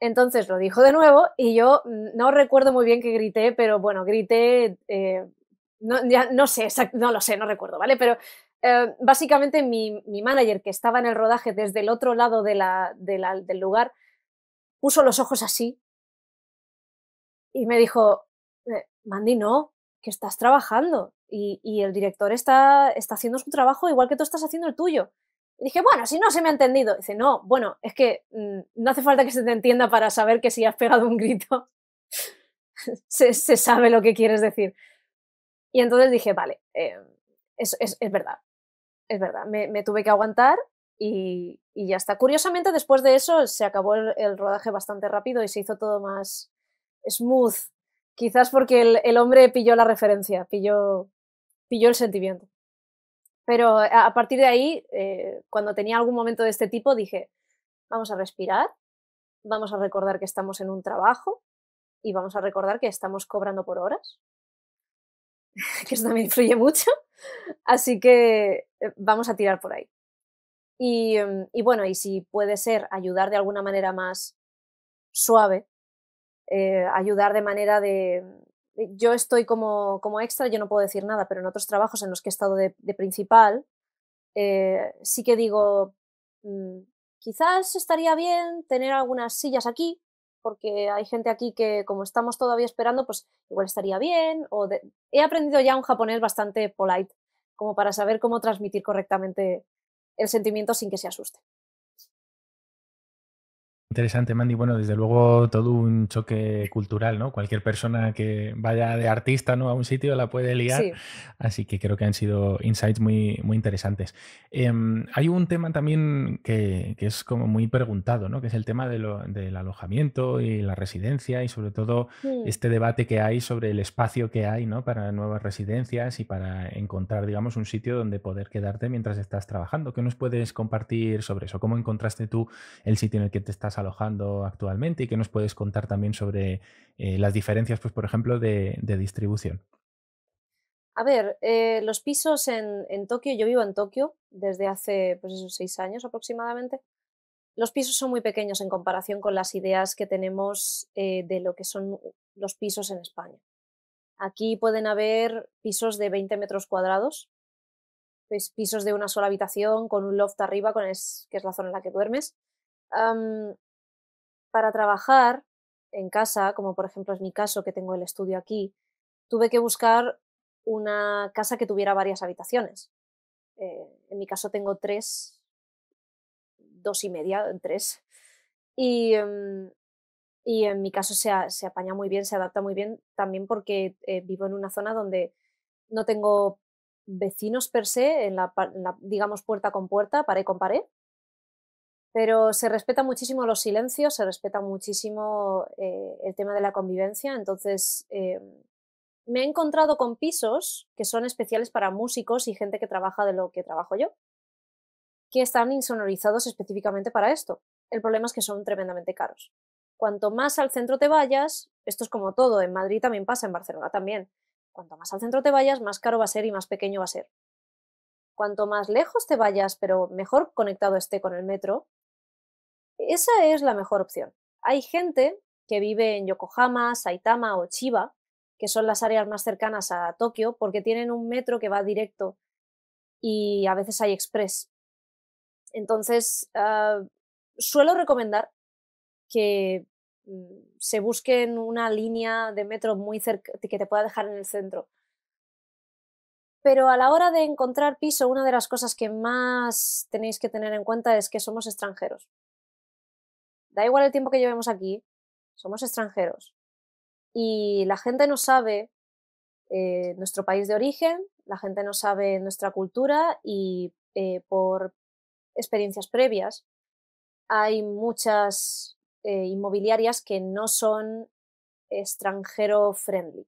Entonces lo dijo de nuevo y yo mm, no recuerdo muy bien que grité, pero bueno, grité eh, no, sé, no lo sé, no recuerdo, ¿vale? Pero eh, básicamente mi, manager que estaba en el rodaje desde el otro lado del lugar puso los ojos así y me dijo, eh, Mandy, no, que estás trabajando y, el director está, está haciendo su trabajo igual que tú estás haciendo el tuyo. Y dije, bueno, si no se me ha entendido. dice, no, bueno, es que mm, no hace falta que se te entienda para saber que si has pegado un grito se sabe lo que quieres decir. Y entonces dije, vale, eh, es, verdad, es verdad, me, tuve que aguantar y, y, ya está. Curiosamente, después de eso se acabó el, rodaje bastante rápido y se hizo todo más smooth, quizás porque el, hombre pilló la referencia, pilló, pilló el sentimiento. Pero eh, a partir de ahí, eh, cuando tenía algún momento de este tipo, dije, vamos a respirar, vamos a recordar que estamos en un trabajo y vamos a recordar que estamos cobrando por horas que eso también influye mucho. Así que eh, vamos a tirar por ahí. Em, y, bueno, y si puede ser ayudar de alguna manera más suave, eh, ayudar de manera de... Eh, yo estoy como, extra, yo no puedo decir nada, pero en otros trabajos en los que he estado de, principal, sí que digo, mm, quizás estaría bien tener algunas sillas aquí porque hay gente aquí que como estamos todavía esperando, pues igual estaría bien. O He aprendido ya un japonés bastante polite, como para saber cómo transmitir correctamente el sentimiento sin que se asuste. Interesante, Mandy. Bueno, desde luego todo un choque cultural, ¿no? Cualquier persona que vaya de artista ¿no? a un sitio la puede liar. Así que creo que han sido insights muy, muy interesantes. Em, hay un tema también que, es como muy preguntado, ¿no? Que es el tema del alojamiento y la residencia y sobre todo este debate que hay sobre el espacio que hay, ¿no? Para nuevas residencias y para encontrar, digamos, un sitio donde poder quedarte mientras estás trabajando. ¿Qué nos puedes compartir sobre eso? ¿Cómo encontraste tú el sitio en el que te estás alojando actualmente y qué nos puedes contar también sobre eh, las diferencias, pues, por ejemplo, de, distribución. A ver, eh, los pisos en, Tokio, yo vivo en Tokio desde hace pues seis años aproximadamente. Los pisos son muy pequeños en comparación con las ideas que tenemos eh, de lo que son los pisos en España. Aquí pueden haber pisos de 20 metros cuadrados, pues, pisos de una sola habitación con un loft arriba, con que es la zona en la que duermes para trabajar en casa, como por ejemplo es mi caso que tengo el estudio aquí, tuve que buscar una casa que tuviera varias habitaciones. Eh, en mi caso tengo tres, dos y media, tres. Y, em, en mi caso se, apaña muy bien, se adapta muy bien, también porque eh, vivo en una zona donde no tengo vecinos per se, en la, digamos puerta con puerta, pared con pared, pero se respeta muchísimo los silencios, se respeta muchísimo eh, el tema de la convivencia. Entonces, eh, me he encontrado con pisos que son especiales para músicos y gente que trabaja de lo que trabajo yo, que están insonorizados específicamente para esto. El problema es que son tremendamente caros. Cuanto más al centro te vayas, esto es como todo, en Madrid también pasa, en Barcelona también. Cuanto más al centro te vayas, más caro va a ser y más pequeño va a ser. Cuanto más lejos te vayas, pero mejor conectado esté con el metro, esa es la mejor opción. Hay gente que vive en Yokohama, Saitama o Chiba, que son las áreas más cercanas a Tokio, porque tienen un metro que va directo y a veces hay express. Entonces, ah, suelo recomendar que mm, se busquen una línea de metro muy cerca que te pueda dejar en el centro. Pero a la hora de encontrar piso, una de las cosas que más tenéis que tener en cuenta es que somos extranjeros da igual el tiempo que llevemos aquí, somos extranjeros. Y la gente no sabe eh, nuestro país de origen, la gente no sabe nuestra cultura y eh, por experiencias previas hay muchas eh, inmobiliarias que no son extranjero friendly.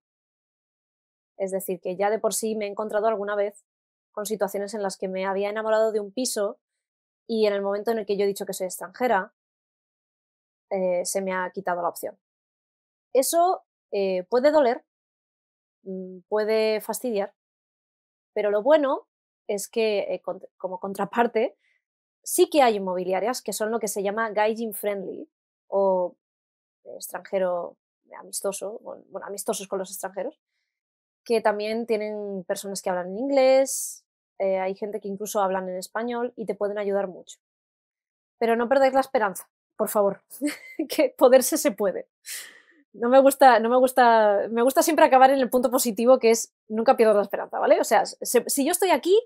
Es decir, que ya de por sí me he encontrado alguna vez con situaciones en las que me había enamorado de un piso y en el momento en el que yo he dicho que soy extranjera, eh, se me ha quitado la opción. Eso eh, puede doler, mm, puede fastidiar, pero lo bueno es que eh, como contraparte sí que hay inmobiliarias que son lo que se llama gaijin friendly o extranjero amistoso, bueno, amistosos con los extranjeros, que también tienen personas que hablan en inglés, hay gente que incluso hablan en español y te pueden ayudar mucho. Pero no perdáis la esperanza, por favor, que poderse se puede. No me gusta, no me gusta, me gusta siempre acabar en el punto positivo que es nunca pierdo la esperanza, ¿vale? O sea, si yo estoy aquí,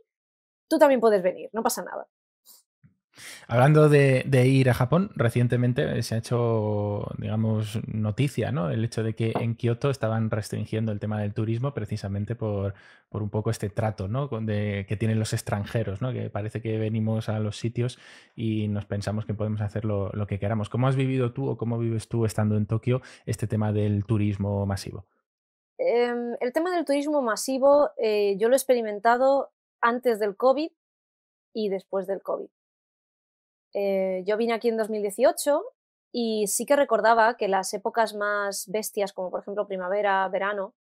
tú también puedes venir, no pasa nada. Hablando de, ir a Japón, recientemente se ha hecho, digamos, noticia, ¿no? El hecho de que en Kioto estaban restringiendo el tema del turismo precisamente por, un poco este trato, ¿no? que tienen los extranjeros, ¿no? Que parece que venimos a los sitios y nos pensamos que podemos hacer lo, que queramos. ¿Cómo has vivido tú o cómo vives tú estando en Tokio este tema del turismo masivo? Em, el tema del turismo masivo eh, yo lo he experimentado antes del COVID y después del COVID. Eh, yo vine aquí en 2018 y sí que recordaba que las épocas más bestias, como por ejemplo primavera, verano,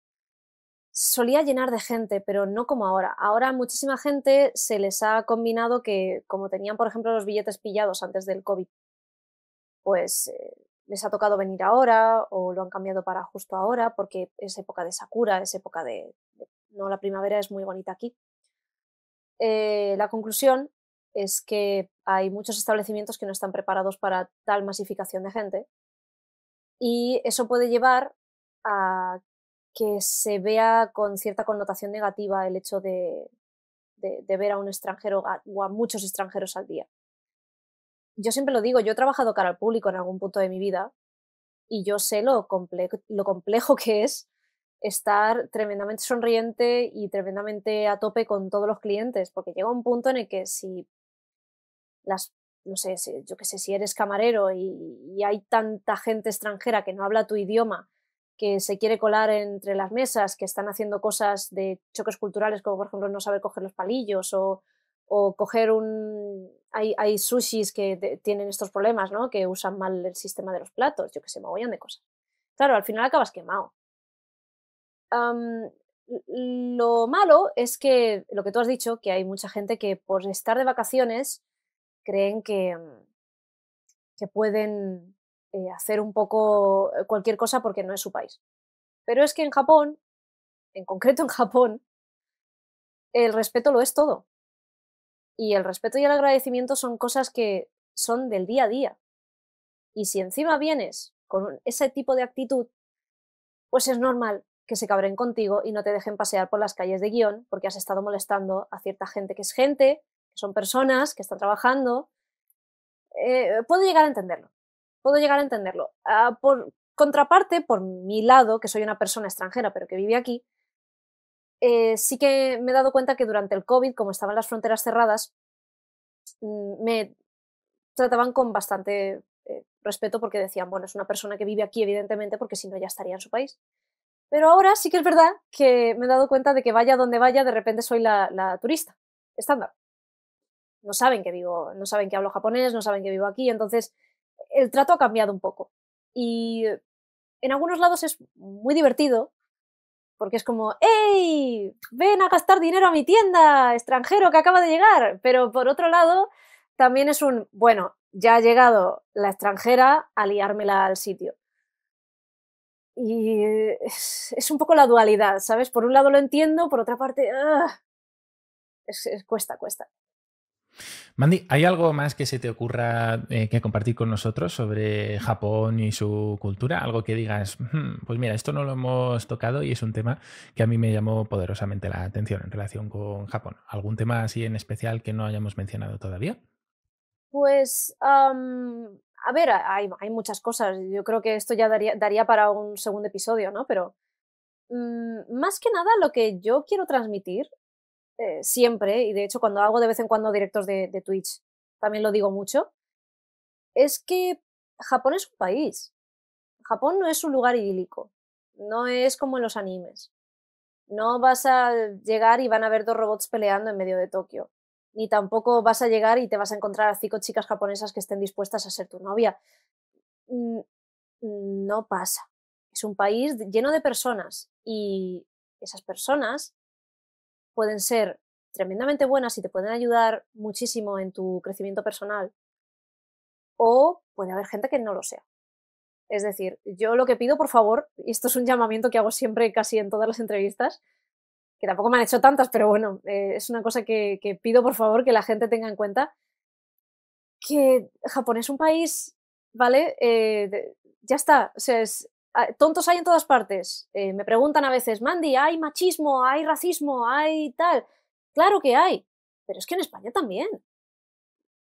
solía llenar de gente, pero no como ahora. Ahora muchísima gente se les ha combinado que, como tenían, por ejemplo, los billetes pillados antes del COVID, pues eh, les ha tocado venir ahora o lo han cambiado para justo ahora porque es época de Sakura, es época de... no, la primavera es muy bonita aquí. Eh, la conclusión es que hay muchos establecimientos que no están preparados para tal masificación de gente y eso puede llevar a que se vea con cierta connotación negativa el hecho de, ver a un extranjero o a muchos extranjeros al día. Yo siempre lo digo, yo he trabajado cara al público en algún punto de mi vida y yo sé lo, lo complejo que es estar tremendamente sonriente y tremendamente a tope con todos los clientes, porque llega un punto en el que si las no sé, yo qué sé, si eres camarero y, hay tanta gente extranjera que no habla tu idioma, que se quiere colar entre las mesas, que están haciendo cosas de choques culturales, como por ejemplo no saber coger los palillos o, coger un... Hay, sushis que tienen estos problemas, ¿no? Que usan mal el sistema de los platos, yo qué sé, mogollón de cosas. Claro, al final acabas quemado. lo malo es que, lo que tú has dicho, que hay mucha gente que por estar de vacaciones creen que, mm, que pueden eh, hacer un poco eh, cualquier cosa porque no es su país. Pero es que en Japón, en concreto en Japón, el respeto lo es todo. Y el respeto y el agradecimiento son cosas que son del día a día. Y si encima vienes con ese tipo de actitud, pues es normal que se cabren contigo y no te dejen pasear por las calles de guión porque has estado molestando a cierta gente que es gente son personas que están trabajando, eh, puedo llegar a entenderlo. Puedo llegar a entenderlo. Ah, por contraparte, por mi lado, que soy una persona extranjera pero que vive aquí, eh, sí que me he dado cuenta que durante el COVID, como estaban las fronteras cerradas, mm, me trataban con bastante eh, respeto porque decían, bueno, es una persona que vive aquí, evidentemente, porque si no ya estaría en su país. Pero ahora sí que es verdad que me he dado cuenta de que vaya donde vaya, de repente soy la turista estándar no saben que no saben que hablo japonés, no saben que vivo aquí, entonces el trato ha cambiado un poco. Y eh, en algunos lados es muy divertido, porque es como, ¡Ey! Ven a gastar dinero a mi tienda, extranjero que acaba de llegar. Pero por otro lado, también es un, bueno, ya ha llegado la extranjera a liármela al sitio. Y eh, es, un poco la dualidad, ¿sabes? Por un lado lo entiendo, por otra parte, ¡ah! es, cuesta, cuesta. Mandy, ¿hay algo más que se te ocurra eh, que compartir con nosotros sobre Japón y su cultura? Algo que digas, hmm, pues mira, esto no lo hemos tocado y es un tema que a mí me llamó poderosamente la atención en relación con Japón. ¿Algún tema así en especial que no hayamos mencionado todavía? Pues a ver, hay, muchas cosas. Yo creo que esto ya daría, para un segundo episodio, ¿no? Pero mm, más que nada lo que yo quiero transmitir eh, siempre, y de hecho cuando hago de vez en cuando directos de Twitch, también lo digo mucho, es que Japón es un país. Japón no es un lugar idílico. No es como en los animes. No vas a llegar y van a ver dos robots peleando en medio de Tokio. Ni tampoco vas a llegar y te vas a encontrar a cinco chicas japonesas que estén dispuestas a ser tu novia. No pasa. Es un país lleno de personas y esas personas pueden ser tremendamente buenas y te pueden ayudar muchísimo en tu crecimiento personal, o puede haber gente que no lo sea. Es decir, yo lo que pido, por favor, y esto es un llamamiento que hago siempre casi en todas las entrevistas, que tampoco me han hecho tantas, pero bueno, eh, es una cosa que, pido, por favor, que la gente tenga en cuenta, que Japón es un país, ¿vale? Eh, ya está, o sea, es, Ah, tontos hay en todas partes. Eh, me preguntan a veces, Mandy, ¿hay machismo? ¿Hay racismo? ¿Hay tal? Claro que hay, pero es que en España también.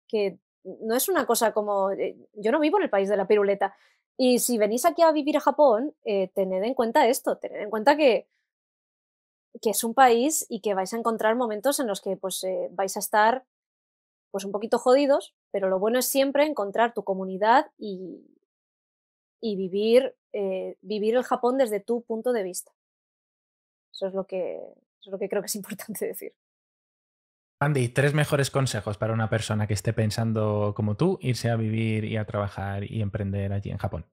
Que no es una cosa como, eh, yo no vivo en el país de la piruleta. Y si venís aquí a vivir a Japón, eh, tened en cuenta esto, tened en cuenta que, que es un país y que vais a encontrar momentos en los que pues, vais a estar pues un poquito jodidos, pero lo bueno es siempre encontrar tu comunidad y, y vivir eh, vivir el Japón desde tu punto de vista. Eso es lo que, es lo que creo que es importante decir. Andy, tres mejores consejos para una persona que esté pensando como tú irse a vivir y a trabajar y emprender allí en Japón.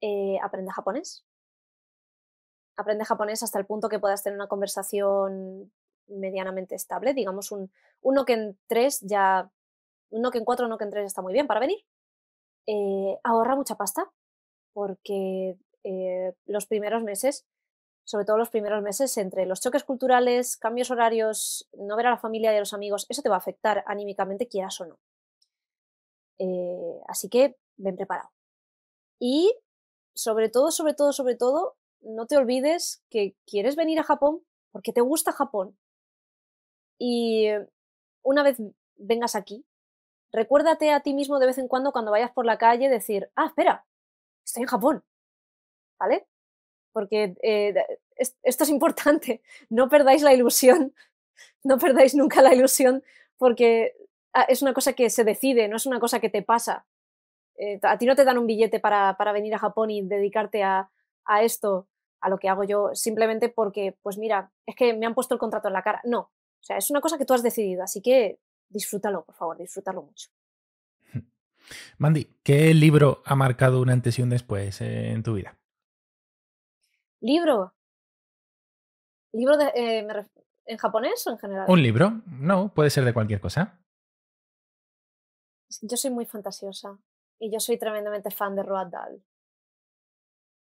Eh, aprende japonés. Aprende japonés hasta el punto que puedas tener una conversación medianamente estable. Digamos, un, uno que en tres ya. Uno que en cuatro, uno que en tres está muy bien para venir. Eh, ahorra mucha pasta porque eh, los primeros meses, sobre todo los primeros meses, entre los choques culturales, cambios horarios, no ver a la familia y a los amigos, eso te va a afectar anímicamente, quieras o no. Eh, así que ven preparado. Y sobre todo, sobre todo, sobre todo, no te olvides que quieres venir a Japón porque te gusta Japón. Y eh, una vez vengas aquí, recuérdate a ti mismo de vez en cuando cuando vayas por la calle decir, ah, espera, estoy en Japón, ¿vale? Porque eh, esto es importante, no perdáis la ilusión, no perdáis nunca la ilusión porque ah, es una cosa que se decide, no es una cosa que te pasa. Eh, a ti no te dan un billete para, para venir a Japón y dedicarte a, a, esto, a lo que hago yo, simplemente porque, pues mira, es que me han puesto el contrato en la cara. No, o sea, es una cosa que tú has decidido, así que disfrútalo, por favor, disfrútalo mucho. Mandy, ¿qué libro ha marcado un antes y un después eh, en tu vida? ¿Libro? ¿Libro de, eh, en japonés o en general? Un libro, no, puede ser de cualquier cosa. Yo soy muy fantasiosa y yo soy tremendamente fan de Roald Dahl.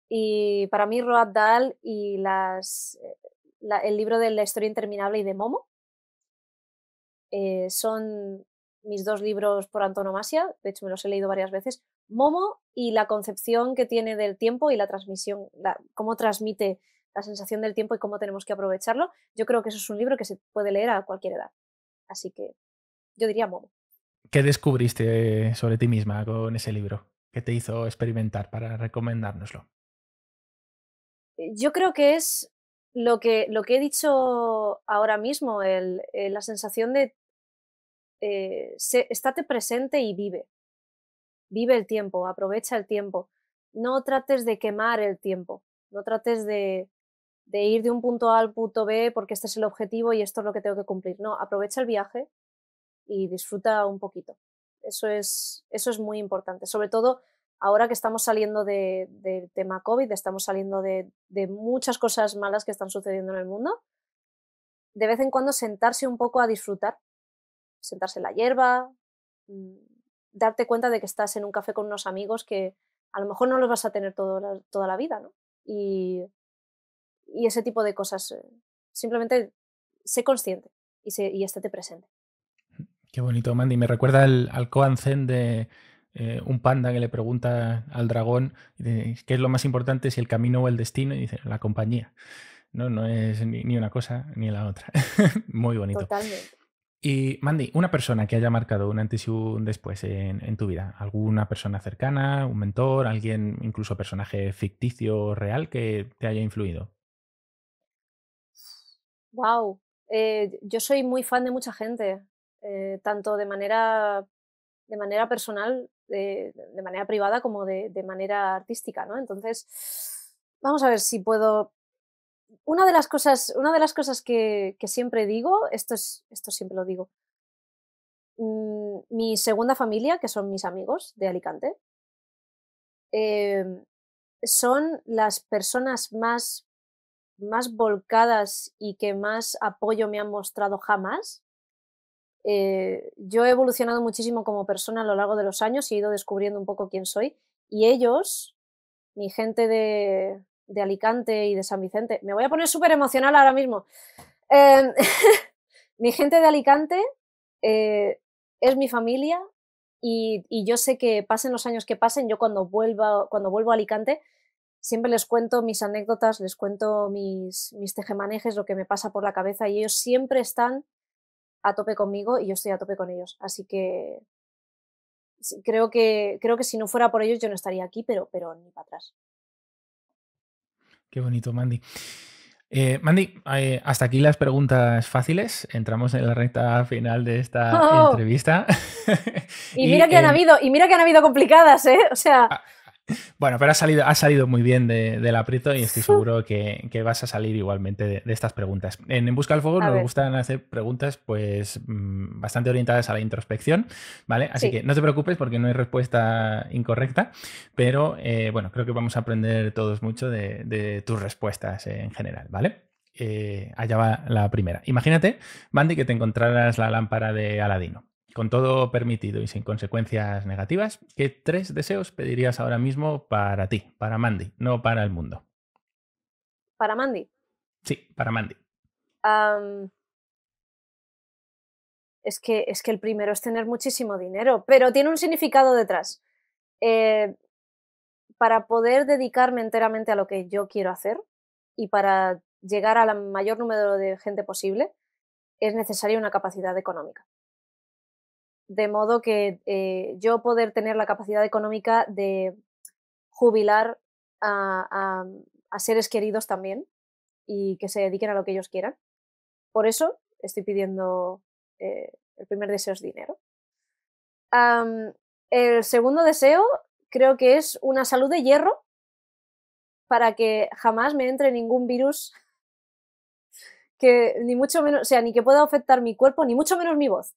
Y para mí Roald Dahl y las, eh, el libro de La historia interminable y de Momo son mis dos libros por antonomasia, de hecho me los he leído varias veces, Momo y la concepción que tiene del tiempo y la transmisión, cómo transmite la sensación del tiempo y cómo tenemos que aprovecharlo. Yo creo que eso es un libro que se puede leer a cualquier edad. Así que yo diría Momo. ¿Qué descubriste eh, sobre ti misma con ese libro? ¿Qué te hizo experimentar para recomendárnoslo? Eh, yo creo que es lo que, lo que he dicho ahora mismo, el, eh, la sensación de eh, estate presente y vive. Vive el tiempo, aprovecha el tiempo. No trates de quemar el tiempo, no trates de, ir de un punto A al punto B porque este es el objetivo y esto es lo que tengo que cumplir. No, aprovecha el viaje y disfruta un poquito. Eso es, eso es muy importante, sobre todo ahora que estamos saliendo del tema COVID, estamos saliendo de, muchas cosas malas que están sucediendo en el mundo, de vez en cuando sentarse un poco a disfrutar sentarse en la hierba, mm, darte cuenta de que estás en un café con unos amigos que a lo mejor no los vas a tener toda la vida, ¿no? Y, ese tipo de cosas. Eh, simplemente sé consciente y, sé y estate presente. Qué bonito, Mandy. Me recuerda al Koan Zen de eh, un panda que le pregunta al dragón qué es lo más importante, si el camino o el destino, y dice la compañía. No, no es ni una cosa ni la otra. Muy bonito. Totalmente. Y Mandy, una persona que haya marcado un antes y un después en, tu vida, alguna persona cercana, un mentor, alguien, incluso personaje ficticio o real que te haya influido. Wow, eh, yo soy muy fan de mucha gente, eh, tanto de manera, de manera personal, de, manera privada como de, de, manera artística, ¿no? Entonces, vamos a ver si puedo una de las cosas, una de las cosas que, que siempre digo, esto, es, esto siempre lo digo, mm, mi segunda familia, que son mis amigos de Alicante, em, son las personas más, más volcadas y que más apoyo me han mostrado jamás. Eh, yo he evolucionado muchísimo como persona a lo largo de los años y he ido descubriendo un poco quién soy. Y ellos, mi gente de, de Alicante y de San Vicente. Me voy a poner súper emocional ahora mismo. Em, mi gente de Alicante eh, es mi familia y, yo sé que pasen los años que pasen, yo cuando, vuelva, cuando vuelvo a Alicante siempre les cuento mis anécdotas, les cuento mis, mis tejemanejes, lo que me pasa por la cabeza y ellos siempre están a tope conmigo y yo estoy a tope con ellos. Así que creo que, creo que si no fuera por ellos yo no estaría aquí, pero, pero ni para atrás. Qué bonito, Mandy. Eh, Mandy, eh, hasta aquí las preguntas fáciles. Entramos en la recta final de esta oh. entrevista. y, mira que han habido, y mira que han habido complicadas, ¿eh? O sea. Ah, bueno, pero ha salido, salido muy bien del aprieto y estoy seguro que, vas a salir igualmente de, estas preguntas. En, Busca del Fuego nos gustan hacer preguntas pues mm, bastante orientadas a la introspección, ¿vale? Así que no te preocupes porque no hay respuesta incorrecta, pero eh, bueno, creo que vamos a aprender todos mucho de, tus respuestas en general, ¿vale? Eh, allá va la primera. Imagínate, Mandy, que te encontraras la lámpara de Aladino con todo permitido y sin consecuencias negativas, ¿qué tres deseos pedirías ahora mismo para ti, para Mandy, no para el mundo? ¿Para Mandy? Sí, para Mandy. es, que, es que el primero es tener muchísimo dinero, pero tiene un significado detrás. Eh, para poder dedicarme enteramente a lo que yo quiero hacer y para llegar al mayor número de gente posible, es necesaria una capacidad económica de modo que eh, yo poder tener la capacidad económica de jubilar a, seres queridos también y que se dediquen a lo que ellos quieran. Por eso estoy pidiendo eh, el primer deseo es dinero. el segundo deseo creo que es una salud de hierro para que jamás me entre ningún virus que ni mucho menos, o sea, ni que pueda afectar mi cuerpo, ni mucho menos mi voz.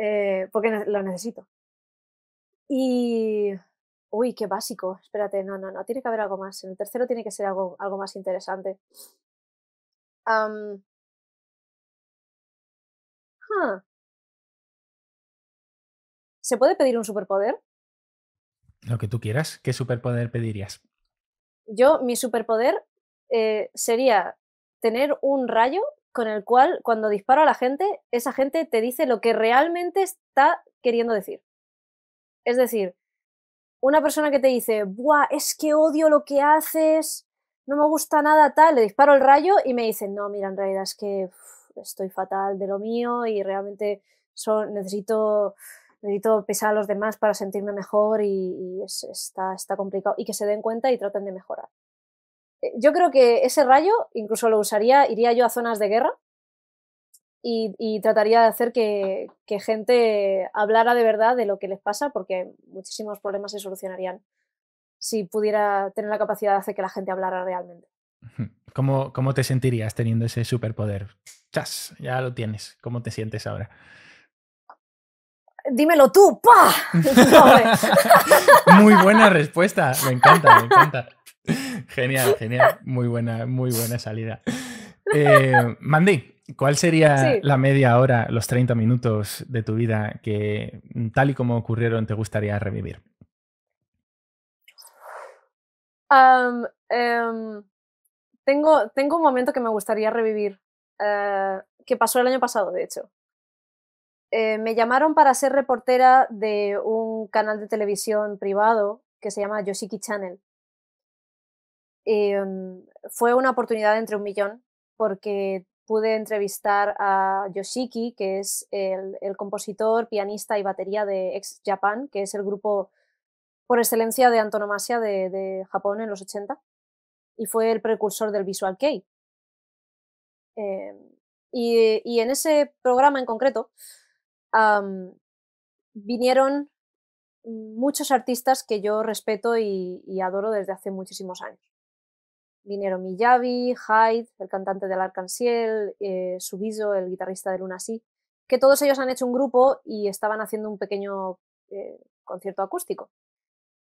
Eh, porque lo necesito. Y... Uy, qué básico. Espérate, no, no, no. Tiene que haber algo más. el tercero tiene que ser algo, algo más interesante. ¿Se puede pedir un superpoder? Lo que tú quieras. ¿Qué superpoder pedirías? Yo, mi superpoder eh, sería tener un rayo con el cual cuando disparo a la gente, esa gente te dice lo que realmente está queriendo decir. Es decir, una persona que te dice, ¡buah! Es que odio lo que haces, no me gusta nada tal, le disparo el rayo y me dicen, no, mira, en realidad es que estoy fatal de lo mío y realmente son, necesito, necesito pesar a los demás para sentirme mejor y, está, está complicado. Y que se den cuenta y traten de mejorar. Eh, yo creo que ese rayo incluso lo usaría, iría yo a zonas de guerra y, trataría de hacer que, gente hablara de verdad de lo que les pasa porque muchísimos problemas se solucionarían si pudiera tener la capacidad de hacer que la gente hablara realmente. ¿Cómo, cómo te sentirías teniendo ese superpoder? ¡Chas! Ya lo tienes. ¿Cómo te sientes ahora? Dímelo tú, ¡pa! Muy buena respuesta, me encanta, me encanta. Genial, genial. Muy buena, muy buena salida. Eh, Mandy, ¿cuál sería la media hora, los 30 minutos de tu vida que mm, tal y como ocurrieron te gustaría revivir? Em, tengo, un momento que me gustaría revivir, eh, que pasó el año pasado, de hecho. Eh, me llamaron para ser reportera de un canal de televisión privado que se llama Yoshiki Channel. Em, fue una oportunidad entre un millón porque pude entrevistar a Yoshiki, que es el, compositor, pianista y batería de Ex Japan, que es el grupo por excelencia de antonomasia de, Japón en los 80, y fue el precursor del Visual Kei. Em, y, en ese programa en concreto vinieron muchos artistas que yo respeto y adoro desde hace muchísimos años. Dinero Miyavi, Hyde, el cantante del Arcanciel, eh, Subizo, el guitarrista de Luna Sí, que todos ellos han hecho un grupo y estaban haciendo un pequeño eh, concierto acústico.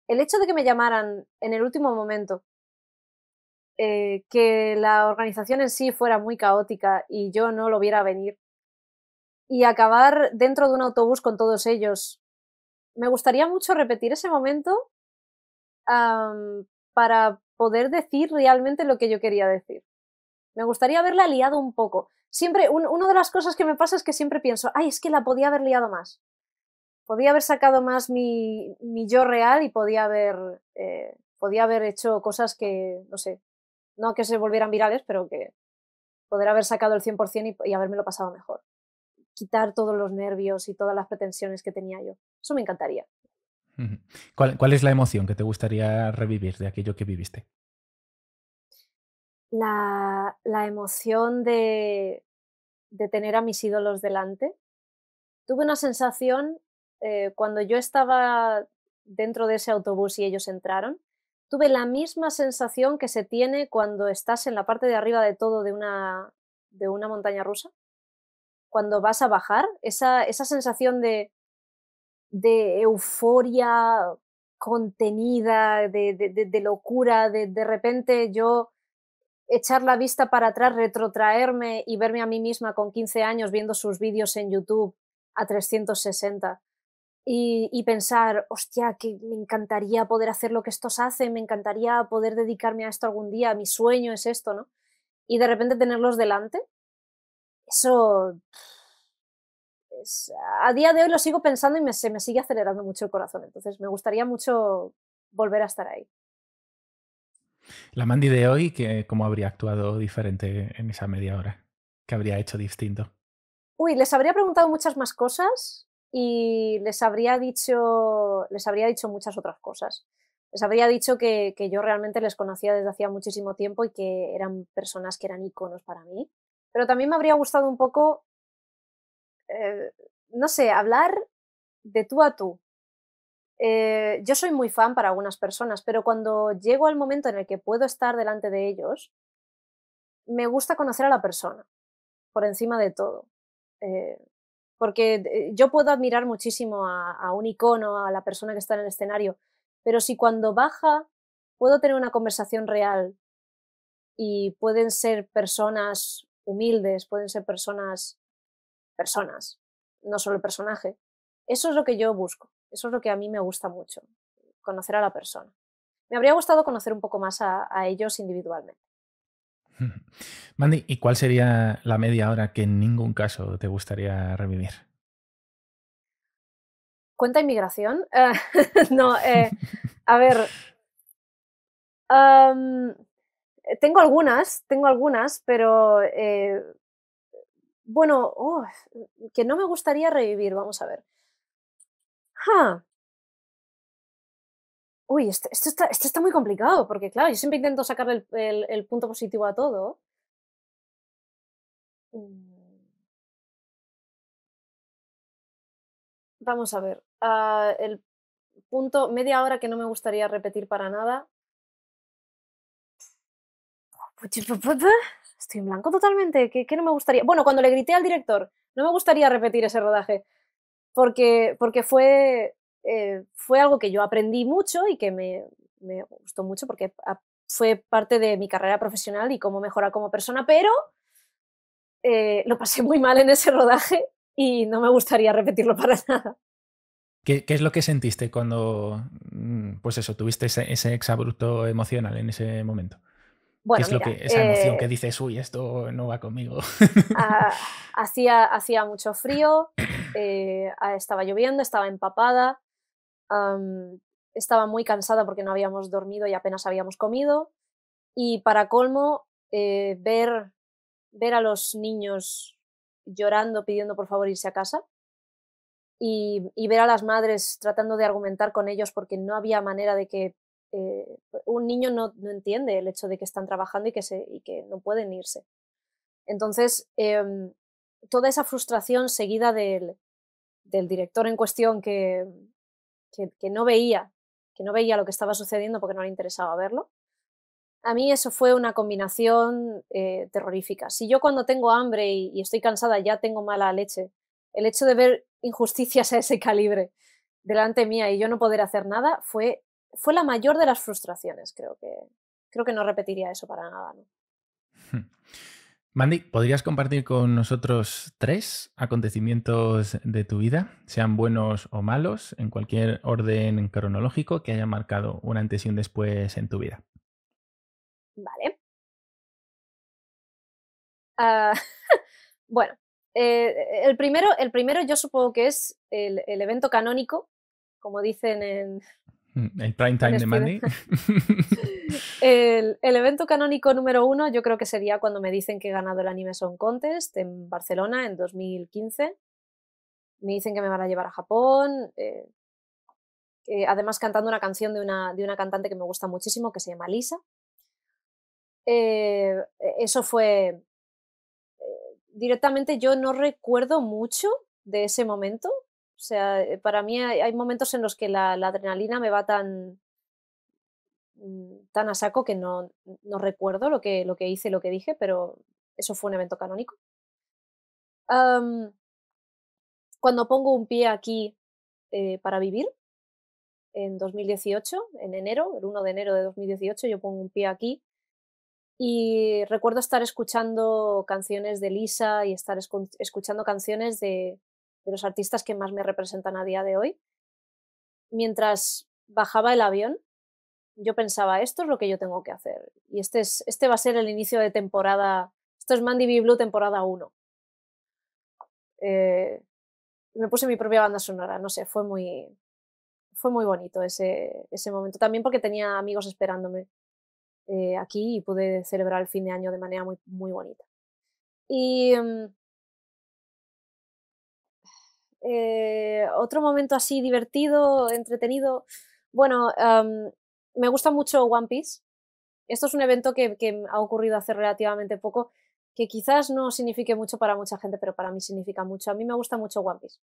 El hecho de que me llamaran en el último momento, eh, que la organización en sí fuera muy caótica y yo no lo viera venir, y acabar dentro de un autobús con todos ellos. Me gustaría mucho repetir ese momento, para poder decir realmente lo que yo quería decir. Me gustaría haberla liado un poco. Siempre, una de las cosas que me pasa es que siempre pienso, ay, es que la podía haber liado más. Podía haber sacado más mi, yo real y podía haber, eh, podía haber hecho cosas que, no sé, no que se volvieran virales, pero que poder haber sacado el 100% y, y habérmelo pasado mejor. Quitar todos los nervios y todas las pretensiones que tenía yo. Eso me encantaría. ¿Cuál, es la emoción que te gustaría revivir de aquello que viviste? La, emoción de, tener a mis ídolos delante. Tuve una sensación eh, cuando yo estaba dentro de ese autobús y ellos entraron. Tuve la misma sensación que se tiene cuando estás en la parte de arriba de todo de una, de una montaña rusa. Cuando vas a bajar, esa, esa sensación de de euforia contenida, de, locura, de, de repente yo echar la vista para atrás, retrotraerme y verme a mí misma con 15 años viendo sus vídeos en YouTube a 360 y, y, pensar, hostia, que me encantaría poder hacer lo que estos hacen, me encantaría poder dedicarme a esto algún día, mi sueño es esto, ¿no? Y de repente tenerlos delante, eso a día de hoy lo sigo pensando y me, se me sigue acelerando mucho el corazón. Entonces me gustaría mucho volver a estar ahí. La Mandy de hoy, que, ¿cómo habría actuado diferente en esa media hora? ¿Qué habría hecho distinto? Uy, les habría preguntado muchas más cosas y les habría dicho, les habría dicho muchas otras cosas. Les habría dicho que, que yo realmente les conocía desde hacía muchísimo tiempo y que eran personas que eran iconos para mí. Pero también me habría gustado un poco eh, no sé, hablar de tú a tú. Eh, yo soy muy fan para algunas personas, pero cuando llego al momento en el que puedo estar delante de ellos, me gusta conocer a la persona, por encima de todo. Eh, porque yo puedo admirar muchísimo a, a, un icono, a la persona que está en el escenario, pero si cuando baja puedo tener una conversación real y pueden ser personas humildes, pueden ser personas personas, no solo el personaje. Eso es lo que yo busco, eso es lo que a mí me gusta mucho, conocer a la persona. Me habría gustado conocer un poco más a, ellos individualmente. Mandy, ¿y cuál sería la media hora que en ningún caso te gustaría revivir? ¿Cuenta inmigración? no, eh, a ver. tengo algunas, tengo algunas, pero eh, bueno, oh, que no me gustaría revivir, vamos a ver. ¡Ja! Uy, este, esto, está, muy complicado, porque claro, yo siempre intento sacar el, punto positivo a todo. Mm. Vamos a ver. Ah, el punto, media hora que no me gustaría repetir para nada estoy en blanco totalmente, ¿qué no me gustaría. Bueno, cuando le grité al director, no me gustaría repetir ese rodaje, porque, porque fue, eh, fue algo que yo aprendí mucho y que me, gustó mucho porque fue parte de mi carrera profesional y cómo mejora como persona, pero eh, lo pasé muy mal en ese rodaje y no me gustaría repetirlo para nada. ¿Qué, es lo que sentiste cuando, mm, pues eso, tuviste ese, ese exabrupto emocional en ese momento? es lo que, esa emoción que eh, dices, uy, esto no va conmigo. hacía, mucho frío, eh, ah, estaba lloviendo, estaba empapada, estaba muy cansada porque no habíamos dormido y apenas habíamos comido. Y para colmo, eh, ver, ver a los niños llorando, pidiendo por favor irse a casa. y ver a las madres tratando de argumentar con ellos porque no había manera de que eh, pues, un niño no, entiende el hecho de que están trabajando y que, se, y que no pueden irse. Entonces, em, toda esa frustración seguida del, director en cuestión que, que, no veía, que no veía lo que estaba sucediendo porque no le interesaba verlo, a mí eso fue una combinación eh, terrorífica. Si yo cuando tengo hambre y, y estoy cansada ya tengo mala leche, el hecho de ver injusticias a ese calibre delante mía y yo no poder hacer nada fue fue la mayor de las frustraciones, creo que, creo que no repetiría eso para nada. Mandy, ¿podrías compartir con nosotros tres acontecimientos de tu vida, sean buenos o malos, en cualquier orden cronológico que haya marcado un antes y un después en tu vida? Vale. Ah, bueno, eh, el, primero, el primero yo supongo que es el evento canónico, como dicen en, Mm, el prime time de Manny el, evento canónico número uno yo creo que sería cuando me dicen que he ganado el Anime Song Contest en Barcelona en 2015. Me dicen que me van a llevar a Japón. Eh, además cantando una canción de una, de una cantante que me gusta muchísimo que se llama Lisa. Eh, eso fue... Eh, directamente yo no recuerdo mucho de ese momento, o sea, eh, para mí hay, momentos en los que la, adrenalina me va tan, mm, tan a saco que no, recuerdo lo que, lo que hice, lo que dije, pero eso fue un evento canónico. cuando pongo un pie aquí eh, para vivir, en 2018, en enero, el 1 de enero de 2018, yo pongo un pie aquí y recuerdo estar escuchando canciones de Lisa y estar escuchando canciones de, de los artistas que más me representan a día de hoy. Mientras bajaba el avión, yo pensaba, esto es lo que yo tengo que hacer. Y este, es, este va a ser el inicio de temporada, esto es Mandy B. Blue temporada 1. Eh, me puse mi propia banda sonora, no sé, fue muy, fue muy bonito ese, ese momento. También porque tenía amigos esperándome eh, aquí y pude celebrar el fin de año de manera muy, muy bonita. Y mm, eh, otro momento así divertido, entretenido. Bueno, me gusta mucho One Piece. Esto es un evento que, ha ocurrido hace relativamente poco, que quizás no signifique mucho para mucha gente, pero para mí significa mucho. A mí me gusta mucho One Piece.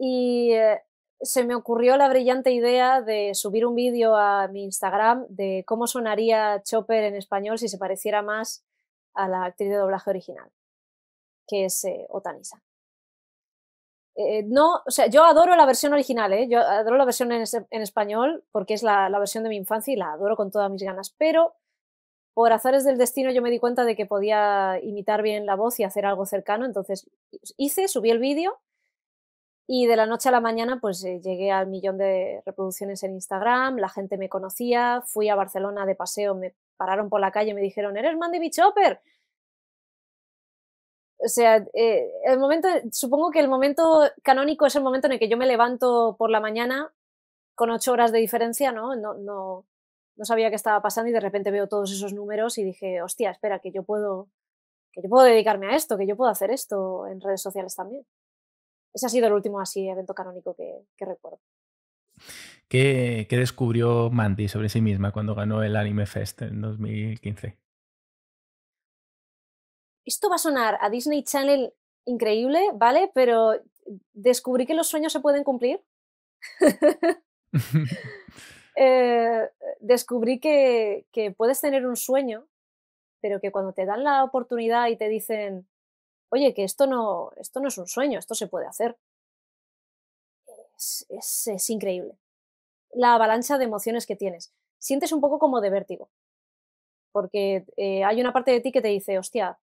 Y eh, se me ocurrió la brillante idea de subir un vídeo a mi Instagram de cómo sonaría Chopper en español si se pareciera más a la actriz de doblaje original, que es eh, Otanisa. Eh, no, o sea, yo adoro la versión original, ¿eh? yo adoro la versión en, español porque es la, versión de mi infancia y la adoro con todas mis ganas, pero por azares del destino yo me di cuenta de que podía imitar bien la voz y hacer algo cercano, entonces hice, subí el vídeo y de la noche a la mañana pues eh, llegué al millón de reproducciones en Instagram, la gente me conocía, fui a Barcelona de paseo, me pararon por la calle y me dijeron, eres Mandy Chopper». O sea, eh, el momento, supongo que el momento canónico es el momento en el que yo me levanto por la mañana con ocho horas de diferencia, ¿no? No, sabía qué estaba pasando y de repente veo todos esos números y dije, hostia, espera, que yo puedo, que yo puedo dedicarme a esto, que yo puedo hacer esto en redes sociales también. Ese ha sido el último así evento canónico que, recuerdo. ¿Qué, descubrió Mandy sobre sí misma cuando ganó el Anime Fest en 2015? esto va a sonar a Disney Channel increíble, ¿vale? Pero descubrí que los sueños se pueden cumplir. Eh, descubrí que, puedes tener un sueño, pero que cuando te dan la oportunidad y te dicen, oye, que esto no, esto no es un sueño, esto se puede hacer. Es, increíble. La avalancha de emociones que tienes. Sientes un poco como de vértigo. Porque eh, hay una parte de ti que te dice, hostia,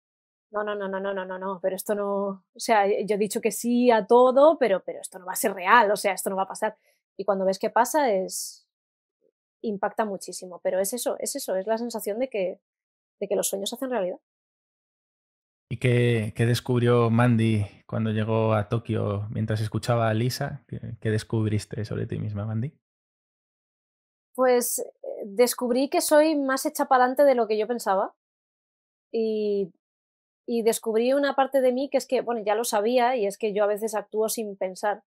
no, no, no, no, no, no, no, no, pero esto no, o sea, eh, yo he dicho que sí a todo, pero, pero esto no va a ser real, o sea, esto no va a pasar. Y cuando ves que pasa es, impacta muchísimo, pero es eso, es eso, es la sensación de que, de que los sueños hacen realidad. ¿Y qué, descubrió Mandy cuando llegó a Tokio mientras escuchaba a Lisa? ¿Qué, descubriste sobre ti misma, Mandy? Pues eh, descubrí que soy más hecha de lo que yo pensaba y y descubrí una parte de mí que es que, bueno, ya lo sabía y es que yo a veces actúo sin pensar.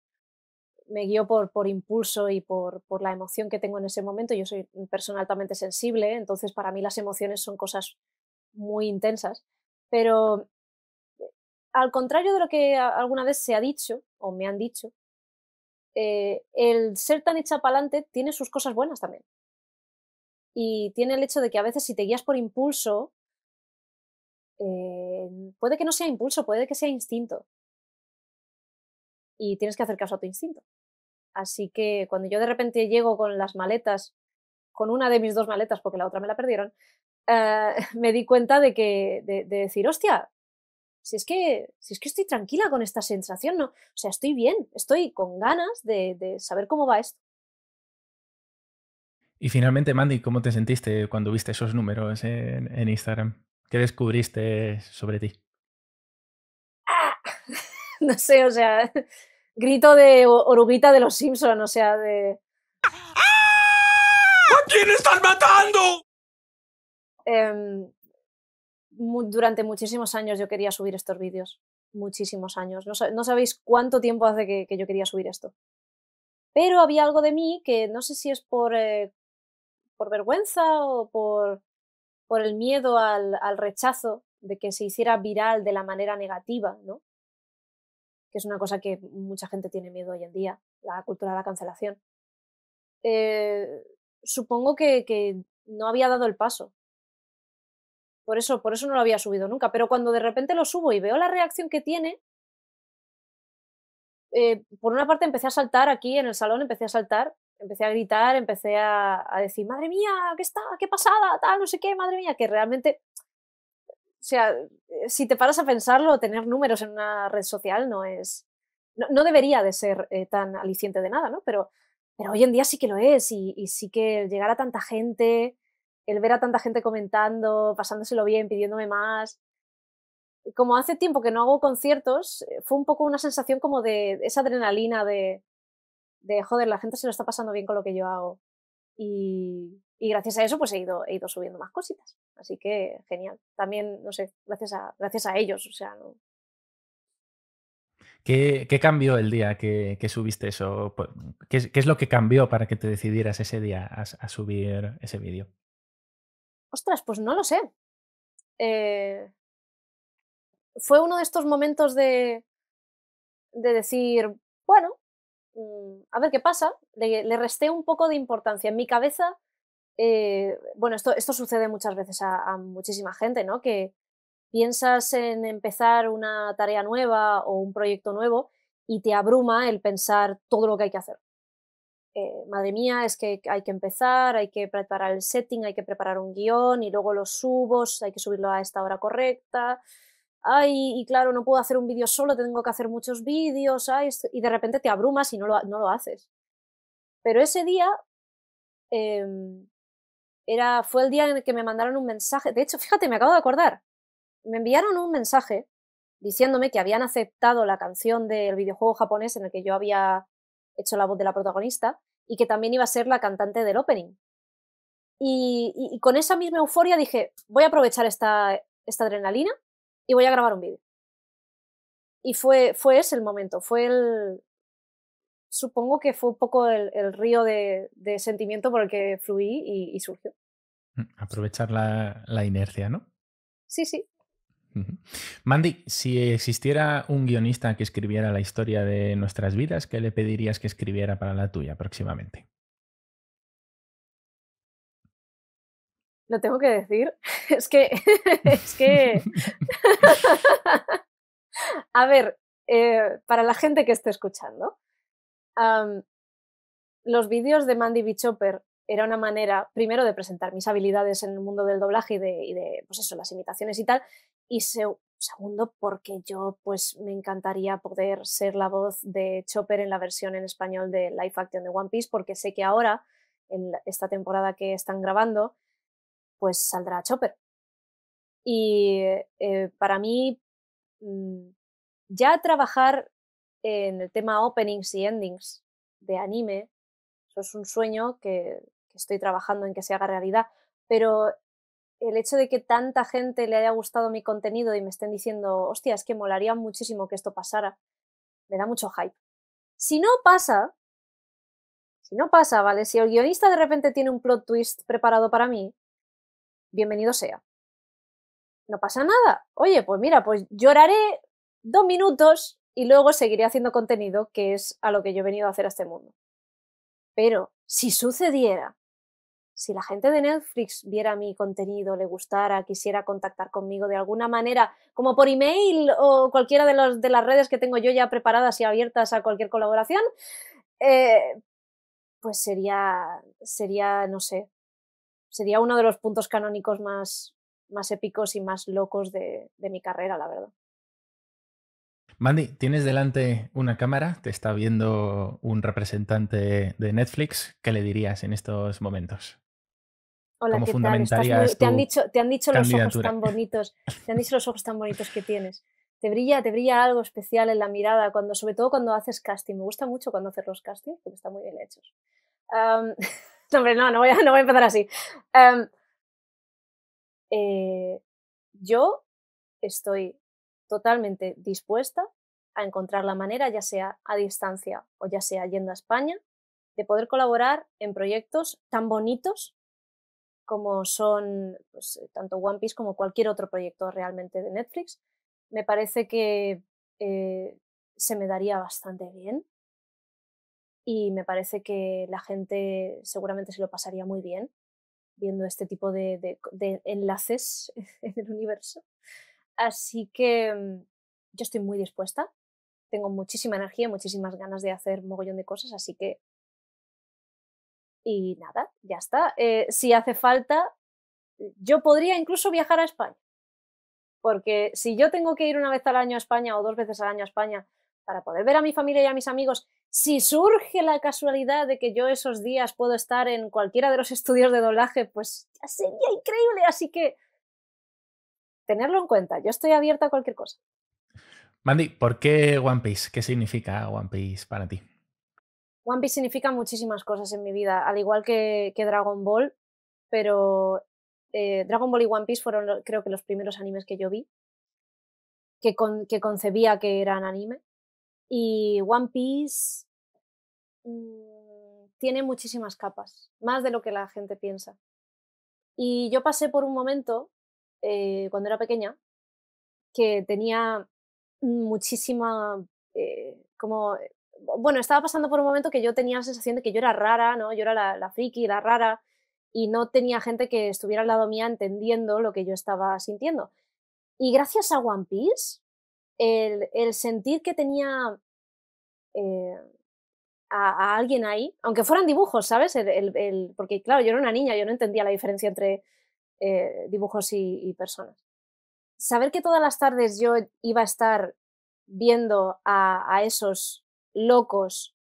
Me guío por, por impulso y por, por la emoción que tengo en ese momento. Yo soy una persona altamente sensible, entonces para mí las emociones son cosas muy intensas. Pero eh, al contrario de lo que alguna vez se ha dicho o me han dicho, eh, el ser tan hecha pa'lante tiene sus cosas buenas también. Y tiene el hecho de que a veces si te guías por impulso, eh, puede que no sea impulso, puede que sea instinto. Y tienes que hacer caso a tu instinto. Así que cuando yo de repente llego con las maletas, con una de mis dos maletas, porque la otra me la perdieron, eh, me di cuenta de que, de, decir, hostia, si es que si es que estoy tranquila con esta sensación, no, o sea, estoy bien, estoy con ganas de, de, saber cómo va esto. Y finalmente, Mandy, ¿cómo te sentiste cuando viste esos números en Instagram? ¿Qué descubriste sobre ti? ¡Ah! no sé, o sea, grito de oruguita de los Simpson, o sea, de... ¡Ah! ¿A quién estás matando? Em, durante muchísimos años yo quería subir estos vídeos. Muchísimos años. No, sabéis cuánto tiempo hace que, yo quería subir esto. Pero había algo de mí que no sé si es por, eh, por vergüenza o por por el miedo al, rechazo, de que se hiciera viral de la manera negativa, ¿no? que es una cosa que mucha gente tiene miedo hoy en día, la cultura de la cancelación. Eh, supongo que, no había dado el paso. Por eso, por eso no lo había subido nunca. Pero cuando de repente lo subo y veo la reacción que tiene, eh, por una parte empecé a saltar aquí en el salón, empecé a saltar empecé a gritar, empecé a, a, decir, madre mía, ¿qué está? ¿Qué pasada? Tal, no sé qué, madre mía, que realmente, o sea, eh, si te paras a pensarlo, tener números en una red social no es, no, debería de ser eh, tan aliciente de nada, ¿no? Pero, pero hoy en día sí que lo es y, y sí que llegar a tanta gente, el ver a tanta gente comentando, pasándoselo bien, pidiéndome más, como hace tiempo que no hago conciertos, eh, fue un poco una sensación como de esa adrenalina de, de joder, la gente se lo está pasando bien con lo que yo hago. Y, gracias a eso pues he ido, ido subiendo más cositas. Así que genial. También, no sé, gracias a, gracias a ellos, o sea, ¿Qué, cambió el día que, subiste eso? ¿Qué, ¿Qué, es lo que cambió para que te decidieras ese día a, subir ese vídeo? Ostras, pues no lo sé. Eh, fue uno de estos momentos de, de decir, bueno, Mm, a ver qué pasa, le, resté un poco de importancia. En mi cabeza, eh, bueno, esto, sucede muchas veces a, muchísima gente, ¿no? Que piensas en empezar una tarea nueva o un proyecto nuevo y te abruma el pensar todo lo que hay que hacer. Eh, madre mía, es que hay que empezar, hay que preparar el setting, hay que preparar un guión y luego los subos hay que subirlo a esta hora correcta, ay, y claro, no puedo hacer un vídeo solo, tengo que hacer muchos vídeos, y de repente te abrumas y no lo, haces. Pero ese día em, era, fue el día en el que me mandaron un mensaje, de hecho, fíjate, me acabo de acordar, me enviaron un mensaje diciéndome que habían aceptado la canción del videojuego japonés en el que yo había hecho la voz de la protagonista y que también iba a ser la cantante del opening. Y, y con esa misma euforia dije, voy a aprovechar esta, esta adrenalina y voy a grabar un vídeo. Y fue, fue ese el momento, fue el... Supongo que fue un poco el, río de, sentimiento por el que fluí y, surgió. Mm, aprovechar la, inercia, ¿no? Sí, sí. Mandy, si existiera un guionista que escribiera la historia de nuestras vidas, ¿qué le pedirías que escribiera para la tuya próximamente? lo tengo que decir. Es que. es que. a ver, eh, para la gente que esté escuchando, los vídeos de Mandy B. Chopper era una manera, primero, de presentar mis habilidades en el mundo del doblaje y de, pues eso, las imitaciones y tal. Y segundo, porque yo pues me encantaría poder ser la voz de Chopper en la versión en español de Life Action de One Piece, porque sé que ahora, en esta temporada que están grabando, pues saldrá Chopper. Y eh, para mí, mm, ya trabajar en el tema openings y endings de anime, eso es un sueño que, que estoy trabajando en que se haga realidad, pero el hecho de que tanta gente le haya gustado mi contenido y me estén diciendo, hostia, es que molaría muchísimo que esto pasara, me da mucho hype. Si no pasa, si no pasa, ¿vale? Si el guionista de repente tiene un plot twist preparado para mí, bienvenido sea. No pasa nada. Oye, pues mira, pues lloraré dos minutos y luego seguiré haciendo contenido, que es a lo que yo he venido a hacer a este mundo. Pero si sucediera, si la gente de Netflix viera mi contenido, le gustara, quisiera contactar conmigo de alguna manera, como por email o cualquiera de, de las redes que tengo yo ya preparadas y abiertas a cualquier colaboración, eh, pues sería, sería, no sé, sería uno de los puntos canónicos más, más épicos y más locos de, mi carrera, la verdad. Mandy, tienes delante una cámara, te está viendo un representante de Netflix. ¿Qué le dirías en estos momentos? Hola, ¿Cómo ¿Te, han dicho, te han dicho los ojos tan bonitos, te han dicho los ojos tan bonitos que tienes. Te brilla, te brilla algo especial en la mirada, cuando, sobre todo cuando haces casting. Me gusta mucho cuando haces los castings porque están muy bien hechos. No, hombre, no, no voy a, no empezar así. Em, eh, yo estoy totalmente dispuesta a encontrar la manera, ya sea a distancia o ya sea yendo a España, de poder colaborar en proyectos tan bonitos como son pues, tanto One Piece como cualquier otro proyecto realmente de Netflix. Me parece que eh, se me daría bastante bien y me parece que la gente seguramente se lo pasaría muy bien viendo este tipo de, enlaces en el universo. Así que mm, yo estoy muy dispuesta, tengo muchísima energía, muchísimas ganas de hacer mogollón de cosas, así que... Y nada, ya está. Eh, si hace falta, yo podría incluso viajar a España. Porque si yo tengo que ir una vez al año a España o dos veces al año a España para poder ver a mi familia y a mis amigos. Si surge la casualidad de que yo esos días puedo estar en cualquiera de los estudios de doblaje, pues ya sería increíble. Así que tenerlo en cuenta. Yo estoy abierta a cualquier cosa. Mandy, ¿por qué One Piece? ¿Qué significa One Piece para ti? One Piece significa muchísimas cosas en mi vida, al igual que, Dragon Ball, pero eh, Dragon Ball y One Piece fueron creo que los primeros animes que yo vi, que, que concebía que eran anime. Y One Piece mm, tiene muchísimas capas, más de lo que la gente piensa. Y yo pasé por un momento, eh, cuando era pequeña, que tenía muchísima, eh, como, eh, bueno, estaba pasando por un momento que yo tenía la sensación de que yo era rara, ¿no? Yo era la, friki, la rara, y no tenía gente que estuviera al lado mía entendiendo lo que yo estaba sintiendo. Y gracias a One Piece, el sentir que tenía eh, a, alguien ahí, aunque fueran dibujos, ¿sabes? porque claro, yo era una niña, yo no entendía la diferencia entre eh, dibujos y, personas. Saber que todas las tardes yo iba a estar viendo a, esos locos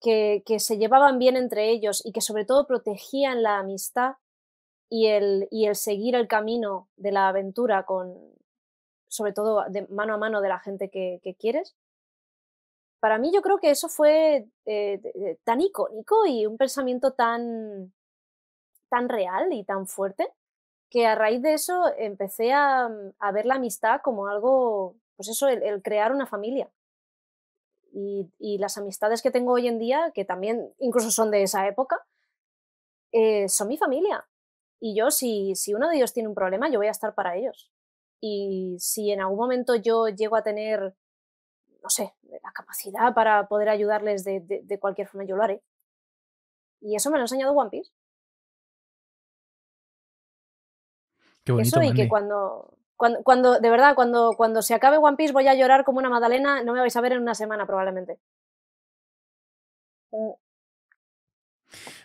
que, se llevaban bien entre ellos y que sobre todo protegían la amistad y el, seguir el camino de la aventura con, sobre todo de mano a mano de la gente que quieres, para mí yo creo que eso fue eh, tan icónico y un pensamiento tan, tan real y tan fuerte que a raíz de eso empecé a, ver la amistad como algo, pues eso, el, crear una familia. Y, las amistades que tengo hoy en día, que también incluso son de esa época, eh, son mi familia. Y yo, si, si uno de ellos tiene un problema, yo voy a estar para ellos. Y si en algún momento yo llego a tener no sé, la capacidad para poder ayudarles de, cualquier forma, yo lo haré. Y eso me lo ha enseñado One Piece. Qué bonito, eso y que cuando, cuando, de verdad, cuando, cuando se acabe One Piece voy a llorar como una madalena no me vais a ver en una semana probablemente. Mm.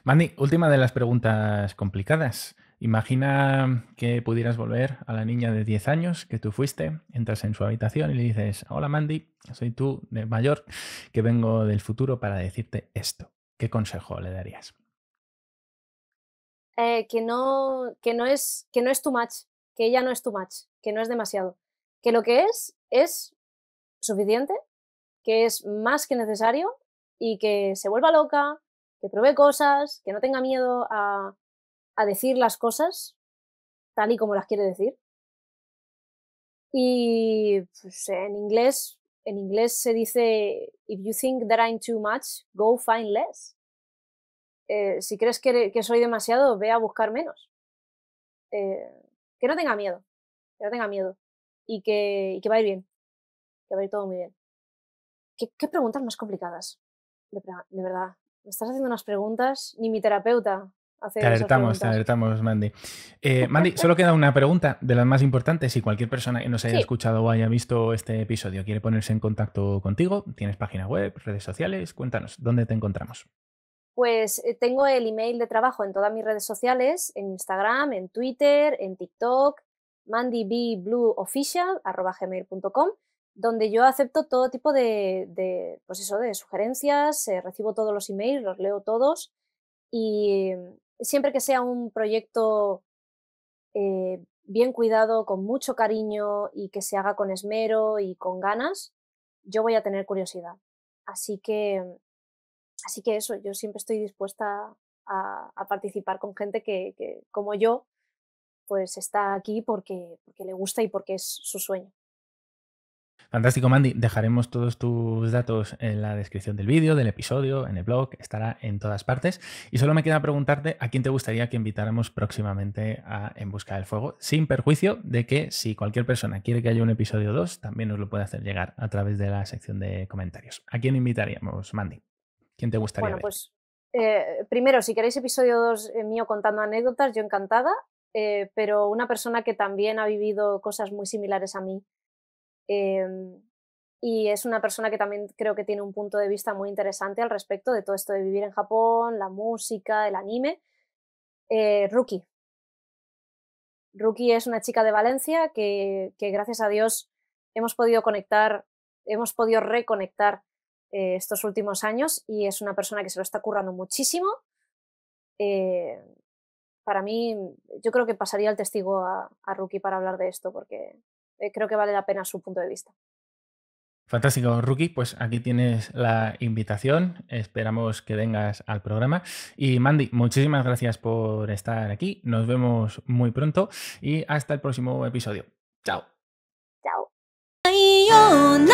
Mandy, última de las preguntas complicadas. Imagina que pudieras volver a la niña de 10 años que tú fuiste, entras en su habitación y le dices, hola Mandy, soy tú de mayor, que vengo del futuro para decirte esto. ¿Qué consejo le darías? Eh, que, no, que, no es, que no es too much, que ella no es tu match, que no es demasiado, que lo que es es suficiente, que es más que necesario y que se vuelva loca, que pruebe cosas, que no tenga miedo a decir las cosas tal y como las quiere decir. Y pues, en inglés, en inglés se dice, if you think that I'm too much, go find less. Eh, si crees que, soy demasiado, ve a buscar menos. Eh, que no tenga miedo, que no tenga miedo y que, va a ir bien, que va a ir todo muy bien. ¿Qué, preguntas más complicadas? de verdad, me estás haciendo unas preguntas, ni mi terapeuta te alertamos, alertamos, Mandy. Eh, Mandy, solo queda una pregunta de las más importantes. Si cualquier persona que nos haya escuchado o haya visto este episodio quiere ponerse en contacto contigo, tienes página web, redes sociales, cuéntanos, ¿dónde te encontramos? Pues eh, tengo el email de trabajo en todas mis redes sociales, en Instagram, en Twitter, en TikTok, MandyBBlueOfficial@gmail.com donde yo acepto todo tipo de, pues eso, de sugerencias, eh, recibo todos los emails, los leo todos y, siempre que sea un proyecto eh, bien cuidado, con mucho cariño y que se haga con esmero y con ganas, yo voy a tener curiosidad. Así que, así que eso, yo siempre estoy dispuesta a, participar con gente que, que, como yo, pues está aquí porque, porque le gusta y porque es su sueño. Fantástico, Mandy. Dejaremos todos tus datos en la descripción del vídeo, del episodio, en el blog, estará en todas partes. Y solo me queda preguntarte a quién te gustaría que invitáramos próximamente a En Busca del Fuego, sin perjuicio de que si cualquier persona quiere que haya un episodio 2, también nos lo puede hacer llegar a través de la sección de comentarios. ¿A quién invitaríamos, Mandy? ¿Quién te gustaría? Bueno, pues eh, primero, si queréis episodio 2 eh, mío contando anécdotas, yo encantada, eh, pero una persona que también ha vivido cosas muy similares a mí Em, y es una persona que también creo que tiene un punto de vista muy interesante al respecto de todo esto de vivir en Japón, la música, el anime. Eh, Rookie. Rookie es una chica de Valencia que, gracias a Dios hemos podido conectar, hemos podido reconectar eh, estos últimos años y es una persona que se lo está currando muchísimo. Eh, para mí, yo creo que pasaría el testigo a, a para hablar de esto porque eh, creo que vale la pena su punto de vista. Fantástico, Rookie. Pues aquí tienes la invitación. Esperamos que vengas al programa. Y Mandy, muchísimas gracias por estar aquí. Nos vemos muy pronto y hasta el próximo episodio. Chao. Chao.